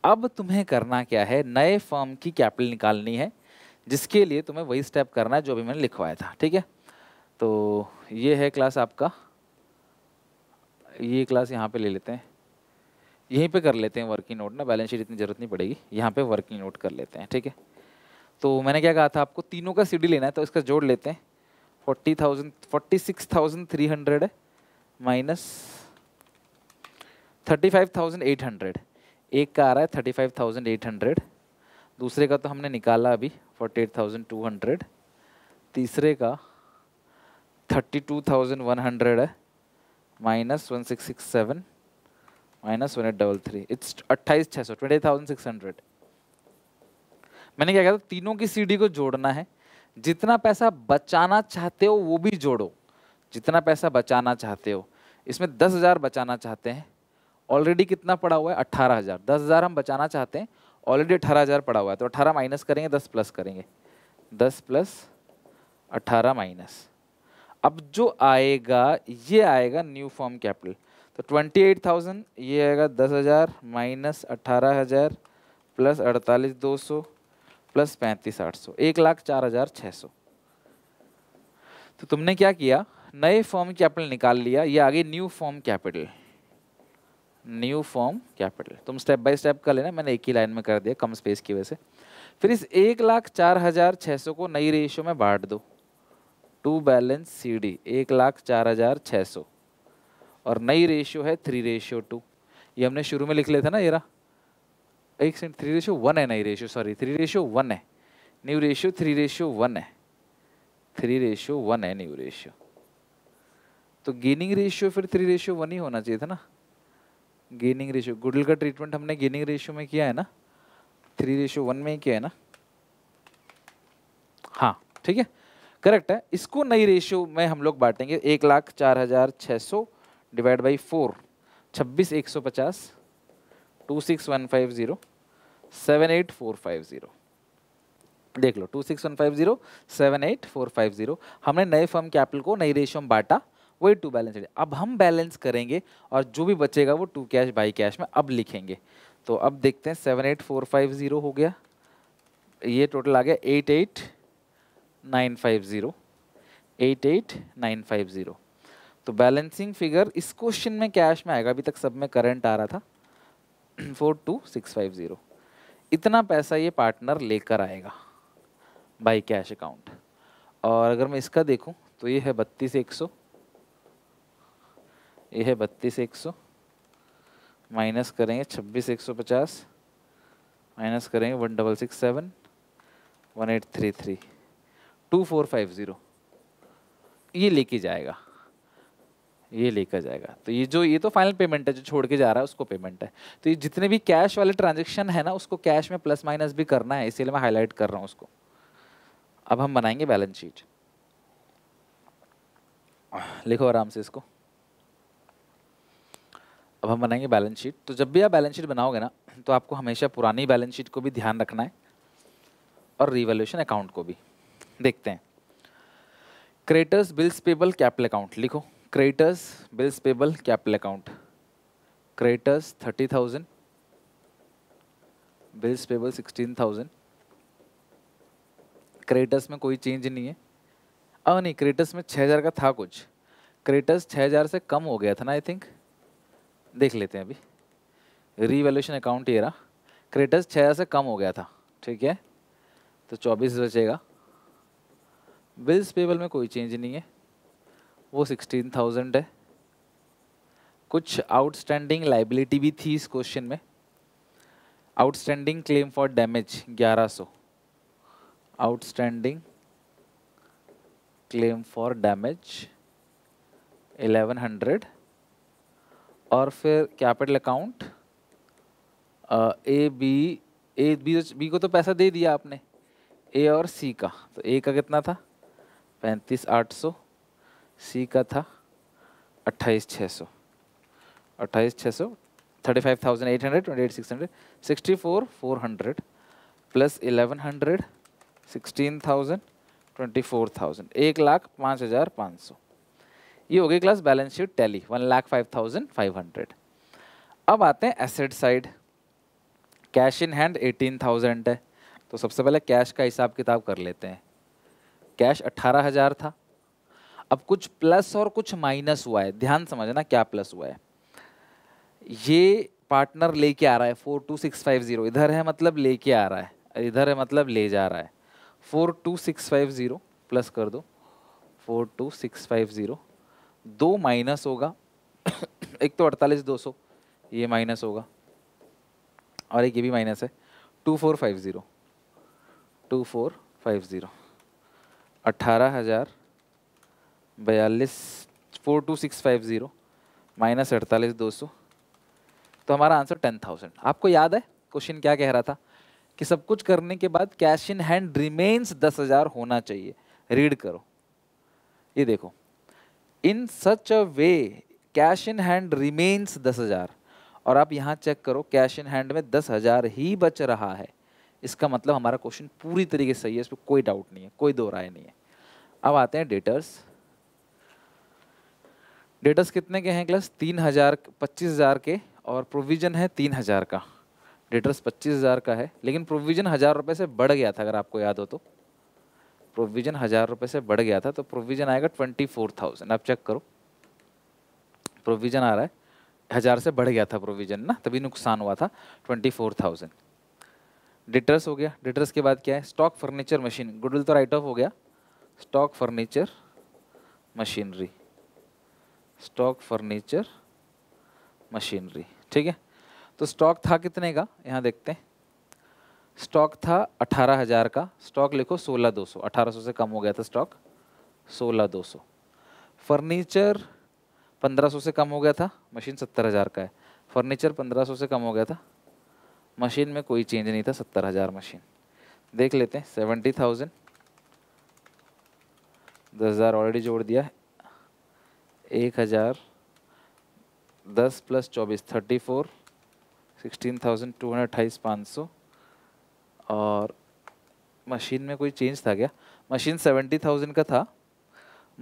अब तुम्हें करना क्या है नए फॉर्म की कैपिटल निकालनी है जिसके लिए तुम्हें वही स्टेप करना है जो अभी मैंने लिखवाया था ठीक है तो ये है क्लास आपका ये क्लास यहाँ पे ले लेते हैं यहीं पे कर लेते हैं वर्किंग नोट ना बैलेंस शीट इतनी ज़रूरत नहीं पड़ेगी यहाँ पे वर्किंग नोट कर लेते हैं ठीक है तो मैंने क्या कहा था आपको तीनों का सी लेना है तो इसका जोड़ लेते हैं forty thousand forty six thousand three hundred minus thirty five thousand eight hundred एक का आ रहा है thirty five thousand eight hundred दूसरे का तो हमने निकाला अभी forty eight thousand two hundred तीसरे का thirty two thousand one hundred है minus one six six seven minus one eight double three it's अट्ठाईस छः सौ ट्वेंटी थाउजेंड सिक्स हंड्रेड मैंने क्या कहा था तीनों की सीडी को जोड़ना है जितना पैसा बचाना चाहते हो वो भी जोड़ो जितना पैसा बचाना चाहते हो इसमें दस हज़ार बचाना चाहते हैं ऑलरेडी कितना पड़ा हुआ है अट्ठारह हज़ार दस हज़ार हम बचाना चाहते हैं ऑलरेडी अट्ठारह हज़ार पड़ा हुआ है तो अट्ठारह माइनस करेंगे दस प्लस करेंगे दस प्लस अट्ठारह माइनस अब जो आएगा ये आएगा न्यू फॉर्म कैपिटल तो ट्वेंटी एट थाउजेंड ये आएगा दस हज़ार माइनस अट्ठारह हज़ार प्लस अड़तालीस दो सौ प्लस पैंतीस आठ सौ एक लाख चार हज़ार छः सौ तो तुमने क्या किया नए फॉर्म कैपिटल निकाल लिया ये आगे new firm capital new firm capital तुम स्टेप बाय स्टेप कर लेना मैंने एक ही लाइन में कर दिया कम स्पेस की वजह से फिर इस एक लाख चार हज़ार छः सौ को नई रेशियो में बांट दो टू बैलेंस सी डी एक लाख चार हज़ार छः सौ और नई रेशियो है थ्री रेशियो टू ये हमने शुरू में लिख लिया था ना येरा एक सेकेंड थ्री रेशियो वन है नई ratio sorry three ratio one है new ratio three ratio one है थ्री रेशियो वन है न्यू रेशियो तो गेनिंग रेशियो फिर थ्री रेशियो वन ही होना चाहिए था ना गेनिंग रेशियो गुडल का ट्रीटमेंट हमने गेनिंग रेशियो में किया है ना थ्री रेशियो वन में ही किया है ना हाँ ठीक है करेक्ट है इसको नई रेशियो में हम लोग बांटेंगे एक लाख चार हजार छः सौ डिवाइड बाई फोर छब्बीस एक सौ पचास two six one five zero seven eight four five zero देख लो two six one five zero seven eight four five zero हमने नए फर्म कैपिटल को नई रेशियो में बांटा वही टू बैलेंस अब हम बैलेंस करेंगे और जो भी बचेगा वो टू कैश बाई कैश में अब लिखेंगे तो अब देखते हैं seven eight four five zero हो गया ये टोटल आ गया eight eight nine five zero eight eight nine five zero तो बैलेंसिंग फिगर इस क्वेश्चन में कैश में आएगा अभी तक सब में करंट आ रहा था four two six five zero इतना पैसा ये पार्टनर लेकर आएगा बाई कैश अकाउंट और अगर मैं इसका देखूं तो ये है बत्तीस एक सौ ये है बत्तीस एक सौ माइनस करेंगे छब्बीस एक सौ पचास माइनस करेंगे one double six seven one eight three three two four five zero ये लेके जाएगा ये लेकर जाएगा तो ये जो ये तो फाइनल पेमेंट है जो छोड़ के जा रहा है उसको पेमेंट है तो ये जितने भी कैश वाले ट्रांजेक्शन है ना उसको कैश में प्लस माइनस भी करना है इसीलिए मैं हाईलाइट कर रहा हूँ उसको अब हम बनाएंगे बैलेंस शीट लिखो आराम से इसको अब हम बनाएंगे बैलेंस शीट तो जब भी आप बैलेंस शीट बनाओगे ना तो आपको हमेशा पुरानी बैलेंस शीट को भी ध्यान रखना है और रिवेल्यूशन अकाउंट को भी देखते हैं creditors bills payable capital account लिखो payable capital account creditors thirty thousand bills payable sixteen thousand creditors में कोई चेंज नहीं है अब नहीं क्रेडिटर्स में छः हजार का था कुछ क्रेडिटर्स हजार से कम हो गया था ना आई थिंक देख लेते हैं अभी रीवेल्यूशन अकाउंट ये रहा क्रेडिटर्स हज़ार से कम हो गया था ठीक है तो चौबीस बचेगा बिल्स पेबल में कोई चेंज नहीं है वो सिक्सटीन थाउजेंड है कुछ आउटस्टैंडिंग लाइबिलिटी भी थी इस क्वेश्चन में आउटस्टैंडिंग क्लेम फॉर डैमेज ग्यारह सौ outstanding claim for damage eleven hundred और फिर capital account A B A B B को तो पैसा दे दिया आपने ए और सी का तो ए का कितना था पैंतीस आठ सौ सी का था अट्ठाईस छः सौ अट्ठाईस छः सौ thirty five thousand eight hundred twenty eight six hundred sixty four four hundred plus eleven hundred sixteen thousand twenty four thousand एक लाख पाँच हज़ार पाँच सौ ये हो गई class balance sheet tally one lakh five thousand five hundred अब आते हैं asset side cash in hand eighteen thousand है तो सबसे पहले कैश का हिसाब किताब कर लेते हैं कैश अट्ठारह हज़ार था अब कुछ प्लस और कुछ माइनस हुआ है ध्यान समझना क्या प्लस हुआ है ये पार्टनर लेके आ रहा है four two six five zero इधर है मतलब लेके आ रहा है इधर है मतलब ले जा रहा है four two six five zero plus कर दो four two six five zero दो माइनस होगा एक तो अड़तालीस दो सौ ये माइनस होगा और एक ये भी माइनस है two four five zero two four five zero अट्ठारह हज़ार बयालीस four two six five zero minus अड़तालीस दो सौ तो हमारा आंसर टेन थाउजेंड आपको याद है क्वेश्चन क्या कह रहा था कि सब कुछ करने के बाद कैश इन हैंड रिमेन्स दस हज़ार होना चाहिए रीड करो ये देखो in such a way cash in hand remains दस हज़ार और आप यहाँ चेक करो कैश इन हैंड में दस हज़ार ही बच रहा है इसका मतलब हमारा क्वेश्चन पूरी तरीके से सही है इस पर कोई डाउट नहीं है कोई दो राय नहीं है अब आते हैं डेटर्स डेटर्स कितने के हैं क्लास तीन हज़ार पच्चीस हज़ार के और प्रोविज़न है तीन हज़ार का डेटर्स पच्चीस हज़ार का है लेकिन प्रोविज़न हज़ार रुपये से बढ़ गया था अगर आपको याद हो तो प्रोविज़न हज़ार रुपये से बढ़ गया था तो प्रोविज़न आएगा ट्वेंटी फोर थाउजेंड आप चेक करो प्रोविज़न आ रहा है हज़ार से बढ़ गया था प्रोविज़न ना तभी नुकसान हुआ था ट्वेंटी फोर थाउजेंड डिटर्स हो गया डिटर्स के बाद क्या है स्टॉक फर्नीचर मशीन गुडविल तो राइट ऑफ हो गया stock furniture machinery stock furniture machinery ठीक है तो स्टॉक था कितने का यहाँ देखते हैं स्टॉक था अठारह हज़ार का स्टॉक लिखो सोलह दो सौ अठारह सौ से कम हो गया था स्टॉक सोलह दो सौ फर्नीचर पंद्रह सौ से कम हो गया था मशीन सत्तर हज़ार का है फर्नीचर पंद्रह सौ से कम हो गया था मशीन में कोई चेंज नहीं था सत्तर हज़ार मशीन देख लेते हैं सेवेंटी थाउजेंड दस हज़ार ऑलरेडी जोड़ दिया एक हज़ार दस प्लस चौबीस thirty four sixteen thousand two hundred अट्ठाईस पाँच सौ और मशीन में कोई चेंज था क्या मशीन सेवेंटी थाउजेंड का था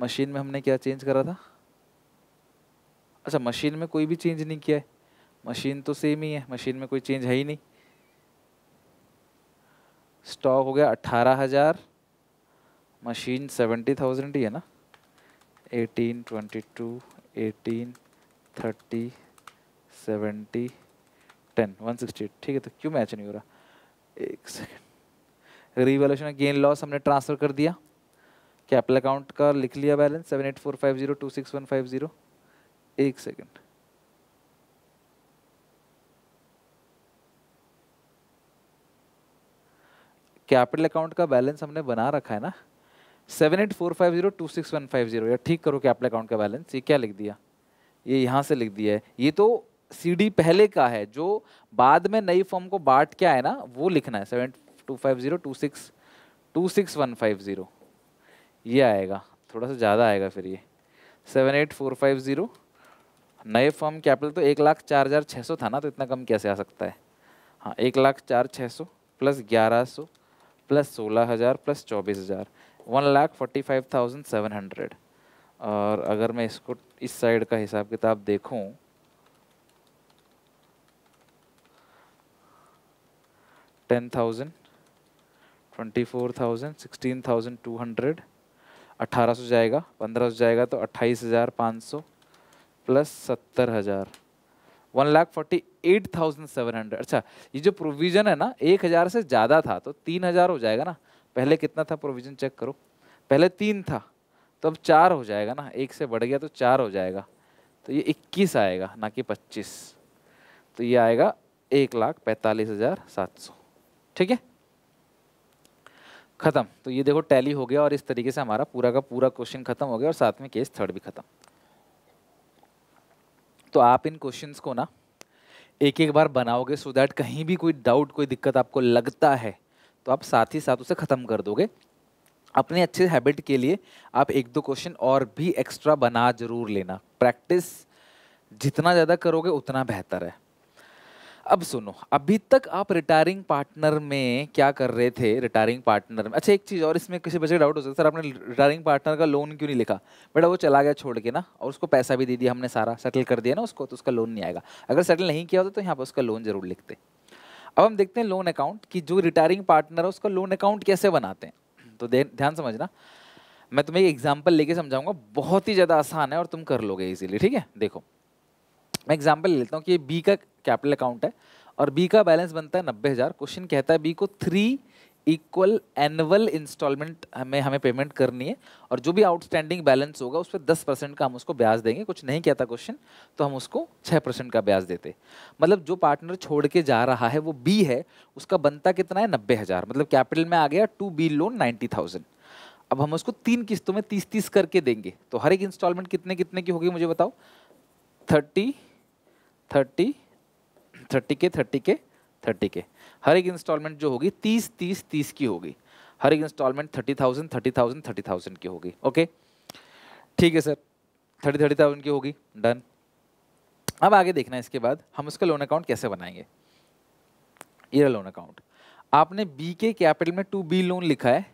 मशीन में हमने क्या चेंज करा था अच्छा मशीन में कोई भी चेंज नहीं किया है मशीन तो सेम ही है मशीन में कोई चेंज है ही नहीं स्टॉक हो गया अट्ठारह हज़ार मशीन सेवेंटी थाउजेंड ही है ना eighteen twenty two eighteen thirty seventy ten one sixty eight ठीक है तो क्यों मैच नहीं हो रहा एक सेकेंड रिवेल्यूशन गेन लॉस हमने ट्रांसफ़र कर दिया कैपिटल अकाउंट का लिख लिया balance seven eight four five zero two six one five zero एक सेकेंड कैपिटल अकाउंट का बैलेंस हमने बना रखा है ना seven eight four five zero two six one five zero ठीक करो कि आपके अकाउंट का बैलेंस ये क्या लिख दिया ये यहाँ से लिख दिया है ये तो सीडी पहले का है जो बाद में नई फॉर्म को बांट के आए ना वो लिखना है seven two five zero two six two six one five zero ये आएगा थोड़ा सा ज़्यादा आएगा फिर ये seven eight four five zero नए फॉर्म कैपिटल तो एक लाख चार हज़ार छः सौ था ना तो इतना कम कैसे आ सकता है हाँ एक लाख चार छः सौ प्लस ग्यारह सौ प्लस सोलह हज़ार प्लस चौबीस हज़ार one lakh forty five thousand seven hundred और अगर मैं इसको इस साइड का हिसाब किताब देखूं ten thousand twenty four thousand sixteen thousand two hundred अट्ठारह सौ जाएगा पंद्रह सौ जाएगा तो अट्ठाईस हज़ार पाँच सौ प्लस सत्तर हज़ार one lakh forty eight thousand seven hundred अच्छा ये जो प्रोविज़न है ना एक हज़ार से ज़्यादा था तो तीन हज़ार हो जाएगा ना पहले कितना था प्रोविज़न चेक करो पहले तीन था तो अब चार हो जाएगा ना एक से बढ़ गया तो चार हो जाएगा तो ये इक्कीस आएगा ना कि पच्चीस तो ये आएगा एक लाख पैंतालीस हज़ार सात सौ ठीक है ख़त्म तो ये देखो टैली हो गया और इस तरीके से हमारा पूरा का पूरा क्वेश्चन ख़त्म हो गया और साथ में केस थर्ड भी ख़त्म तो आप इन क्वेश्चंस को ना एक एक बार बनाओगे सो so दैट कहीं भी कोई डाउट कोई दिक्कत आपको लगता है तो आप साथ ही साथ उसे ख़त्म कर दोगे अपने अच्छे हैबिट के लिए आप एक दो क्वेश्चन और भी एक्स्ट्रा बना जरूर लेना प्रैक्टिस जितना ज़्यादा करोगे उतना बेहतर है अब सुनो अभी तक आप रिटायरिंग पार्टनर में क्या कर रहे थे रिटायरिंग पार्टनर में अच्छा एक चीज़ और इसमें किसी बच्चे डाउट हो सकता सर आपने रिटायरिंग पार्टनर का लोन क्यों नहीं लिखा बेटा वो चला गया छोड़ के ना और उसको पैसा भी दे दिया हमने सारा सेटल कर दिया ना उसको तो उसका लोन नहीं आएगा अगर सेटल नहीं किया होता तो यहाँ पर उसका लोन जरूर लिखते अब हम देखते हैं लोन अकाउंट कि जो रिटायरिंग पार्टनर है उसका लोन अकाउंट कैसे बनाते हैं तो ध्यान समझना मैं तुम्हें एक एग्जाम्पल लेके समझाऊंगा बहुत ही ज़्यादा आसान है और तुम कर लोगे इजीली ठीक है देखो मैं एग्जाम्पल लेता हूँ कि बी का कैपिटल अकाउंट है और बी का बैलेंस बनता है नब्बे हज़ार क्वेश्चन कहता है बी को थ्री इक्वल एनुअल इंस्टॉलमेंट हमें हमें पेमेंट करनी है और जो भी आउटस्टैंडिंग बैलेंस होगा उस पर दस परसेंट का हम उसको ब्याज देंगे कुछ नहीं कहता क्वेश्चन तो हम उसको छः परसेंट का ब्याज देते मतलब जो पार्टनर छोड़ के जा रहा है वो बी है उसका बनता कितना है नब्बे हज़ार मतलब कैपिटल में आ गया to B loan ninety thousand अब हम उसको तीन किस्तों में तीस तीस करके देंगे तो हर एक इंस्टॉलमेंट कितने कितने की होगी मुझे बताओ थर्टी थर्टी थर्टी के थर्टी के थर्टी के हर एक इंस्टॉलमेंट जो होगी तीस तीस तीस की होगी हर एक instalment thirty thousand thirty thousand thirty thousand की होगी ओके ठीक है सर थर्टी थर्टी थाउजेंड की होगी डन अब आगे देखना है इसके बाद हम उसका लोन अकाउंट कैसे बनाएंगे ये लोन अकाउंट आपने बी के कैपिटल में टू बी लोन लिखा है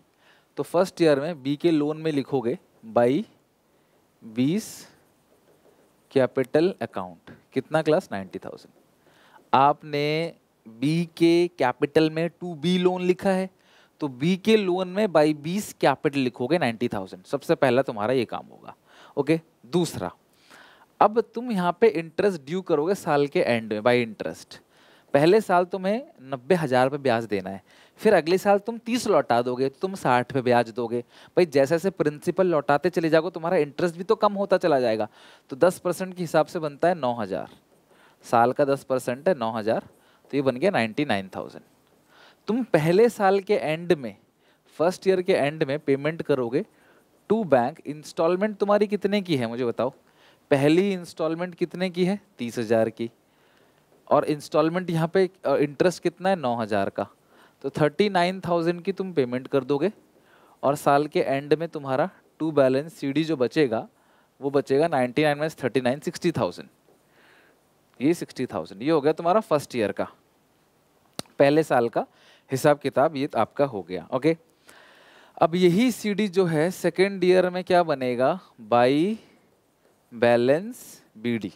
तो फर्स्ट ईयर में बी के लोन में लिखोगे बाई बीस कैपिटल अकाउंट कितना क्लास नाइन्टी थाउजेंड आपने बी के कैपिटल में टू बी लोन लिखा है तो बी के लोन में बाई बीस कैपिटल लिखोगे नाइन्टी थाउजेंड सबसे पहला तुम्हारा ये काम होगा ओके दूसरा अब तुम यहाँ पे इंटरेस्ट ड्यू करोगे साल के एंड में बाई इंटरेस्ट पहले साल तुम्हें नब्बे हज़ार रुपये ब्याज देना है फिर अगले साल तुम तीस लौटा दोगे तो तुम साठ पे ब्याज दोगे भाई जैसे जैसे प्रिंसिपल लौटाते चले जाओगे तुम्हारा इंटरेस्ट भी तो कम होता चला जाएगा तो दस परसेंट के हिसाब से बनता है नौ हज़ार साल का दस परसेंट है नौ हज़ार तो ये बन गया नाइन्टी नाइन थाउजेंड तुम पहले साल के एंड में फर्स्ट ईयर के एंड में पेमेंट करोगे टू बैंक इंस्टॉलमेंट तुम्हारी कितने की है मुझे बताओ पहली इंस्टॉलमेंट कितने की है तीस हज़ार की और इंस्टॉलमेंट यहाँ पे इंटरेस्ट कितना है नौ हज़ार का तो थर्टी नाइन थाउजेंड की तुम पेमेंट कर दोगे और साल के एंड में तुम्हारा टू बैलेंस सीडी जो बचेगा वो बचेगा ninety nine minus thirty nine sixty thousand ये सिक्सटी थाउजेंड ये हो गया तुम्हारा फर्स्ट ईयर का पहले साल का हिसाब किताब ये आपका हो गया ओके अब यही सीडी जो है सेकेंड ईयर में क्या बनेगा बाई बैलेंस बीडी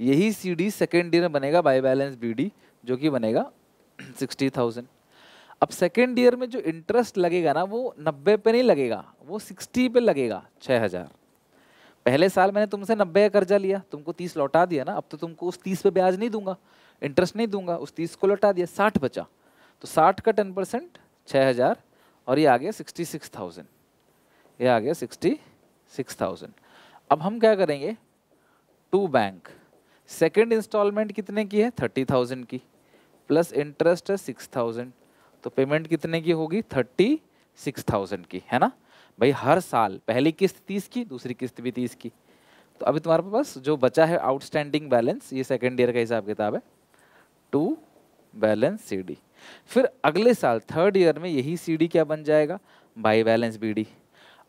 यही सीडी सेकेंड ईयर में बनेगा बाई बैलेंस बीडी जो कि बनेगा सिक्सटी थाउजेंड अब सेकेंड ईयर में जो इंटरेस्ट लगेगा ना वो नब्बे पे नहीं लगेगा वो सिक्सटी पे लगेगा छः हज़ार पहले साल मैंने तुमसे नब्बे का कर्जा लिया तुमको तीस लौटा दिया ना अब तो तुमको उस तीस पे ब्याज नहीं दूंगा इंटरेस्ट नहीं दूंगा उस तीस को लौटा दिया साठ बचा तो साठ का टेन परसेंट छः हज़ार और ये आ गया सिक्सटी सिक्स थाउजेंड ये आ गया सिक्सटी सिक्स थाउजेंड अब हम क्या करेंगे टू बैंक सेकेंड इंस्टॉलमेंट कितने की है थर्टी थाउजेंड की प्लस इंटरेस्ट है सिक्स थाउजेंड तो पेमेंट कितने की होगी थर्टी सिक्स थाउजेंड की है ना भाई हर साल पहली किस्त तीस की दूसरी किस्त भी तीस की तो अभी तुम्हारे पास जो बचा है आउटस्टैंडिंग बैलेंस ये सेकेंड ईयर का हिसाब किताब है टू बैलेंस सी डी फिर अगले साल थर्ड ईयर में यही सी डी क्या बन जाएगा बाई बैलेंस बी डी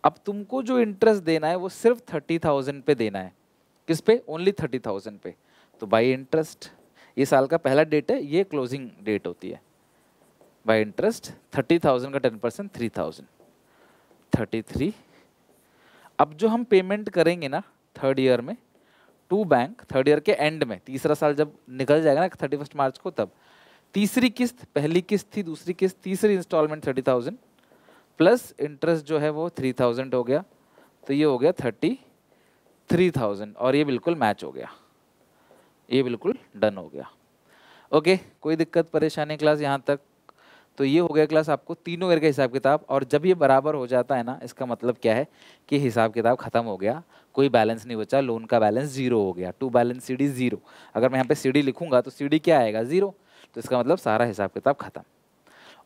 अब तुमको जो इंटरेस्ट देना है वो सिर्फ थर्टी थाउजेंड पे देना है किस पे ओनली थर्टी थाउजेंड पे तो बाई इंटरेस्ट ये साल का पहला डेट है ये क्लोजिंग डेट होती है बाई इंटरेस्ट थर्टी थाउजेंड का ten percent three thousand thirty three अब जो हम पेमेंट करेंगे ना थर्ड ईयर में टू बैंक थर्ड ईयर के एंड में तीसरा साल जब निकल जाएगा ना थर्टी फर्स्ट मार्च को तब तीसरी किस्त पहली किस्त थी दूसरी किस्त तीसरी instalment thirty thousand plus interest जो है वो थ्री थाउजेंड हो गया तो ये हो गया थर्टी थ्री थाउजेंड और ये बिल्कुल मैच हो गया ये बिल्कुल डन हो गया ओके कोई दिक्कत परेशानी क्लास यहाँ तक तो ये हो गया क्लास आपको तीनों ईयर का हिसाब किताब और जब ये बराबर हो जाता है ना इसका मतलब क्या है कि हिसाब किताब खत्म हो गया कोई बैलेंस नहीं बचा लोन का बैलेंस जीरो हो गया to balance C D zero अगर मैं यहाँ पे डी लिखूंगा तो सी डी क्या आएगा जीरो तो इसका मतलब सारा हिसाब किताब खत्म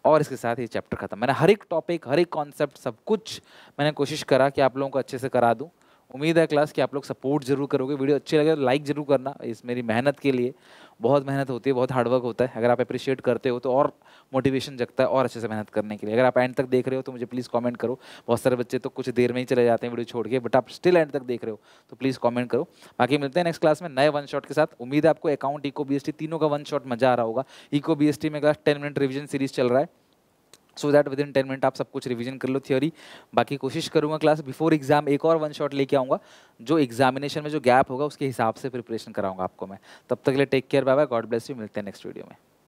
और इसके साथ ये चैप्टर खत्म मैंने हर एक टॉपिक हर एक कॉन्सेप्ट सब कुछ मैंने कोशिश करा कि आप लोगों को अच्छे से करा दूँ उम्मीद है क्लास कि आप लोग सपोर्ट जरूर करोगे वीडियो अच्छी लगे लाइक तो जरूर करना इस मेरी मेहनत के लिए बहुत मेहनत होती है बहुत हार्डवर्क होता है अगर आप अप्रिशिएट करते हो तो और मोटिवेशन जगता है और अच्छे से मेहनत करने के लिए अगर आप एंड तक देख रहे हो तो मुझे प्लीज़ कमेंट करो बहुत सारे बच्चे तो कुछ देर में ही चले जाते हैं वीडियो छोड़ के बट आप स्टिल एंड तक देख रहे हो तो प्लीज़ कॉमेंट करो बाकी मिलते हैं नेक्स्ट क्लास में नए वन शॉट के साथ उम्मीद है आपको अकाउंट इको बी तीनों का वन शॉट मजा आ रहा होगा इको बी में class ten minute revision series चल रहा है so that within ten minute आप सब कुछ रिविजन कर लो थियोरी बाकी कोशिश करूंगा क्लास बिफोर एग्जाम एक और वन शॉट लेके आऊँगा जो एग्जामिनेशन में जो गैप होगा उसके हिसाब से प्रिपरेशन कराऊंगा आपको मैं तब तक के लिए take care bye bye God bless you मिलते हैं नेक्स्ट वीडियो में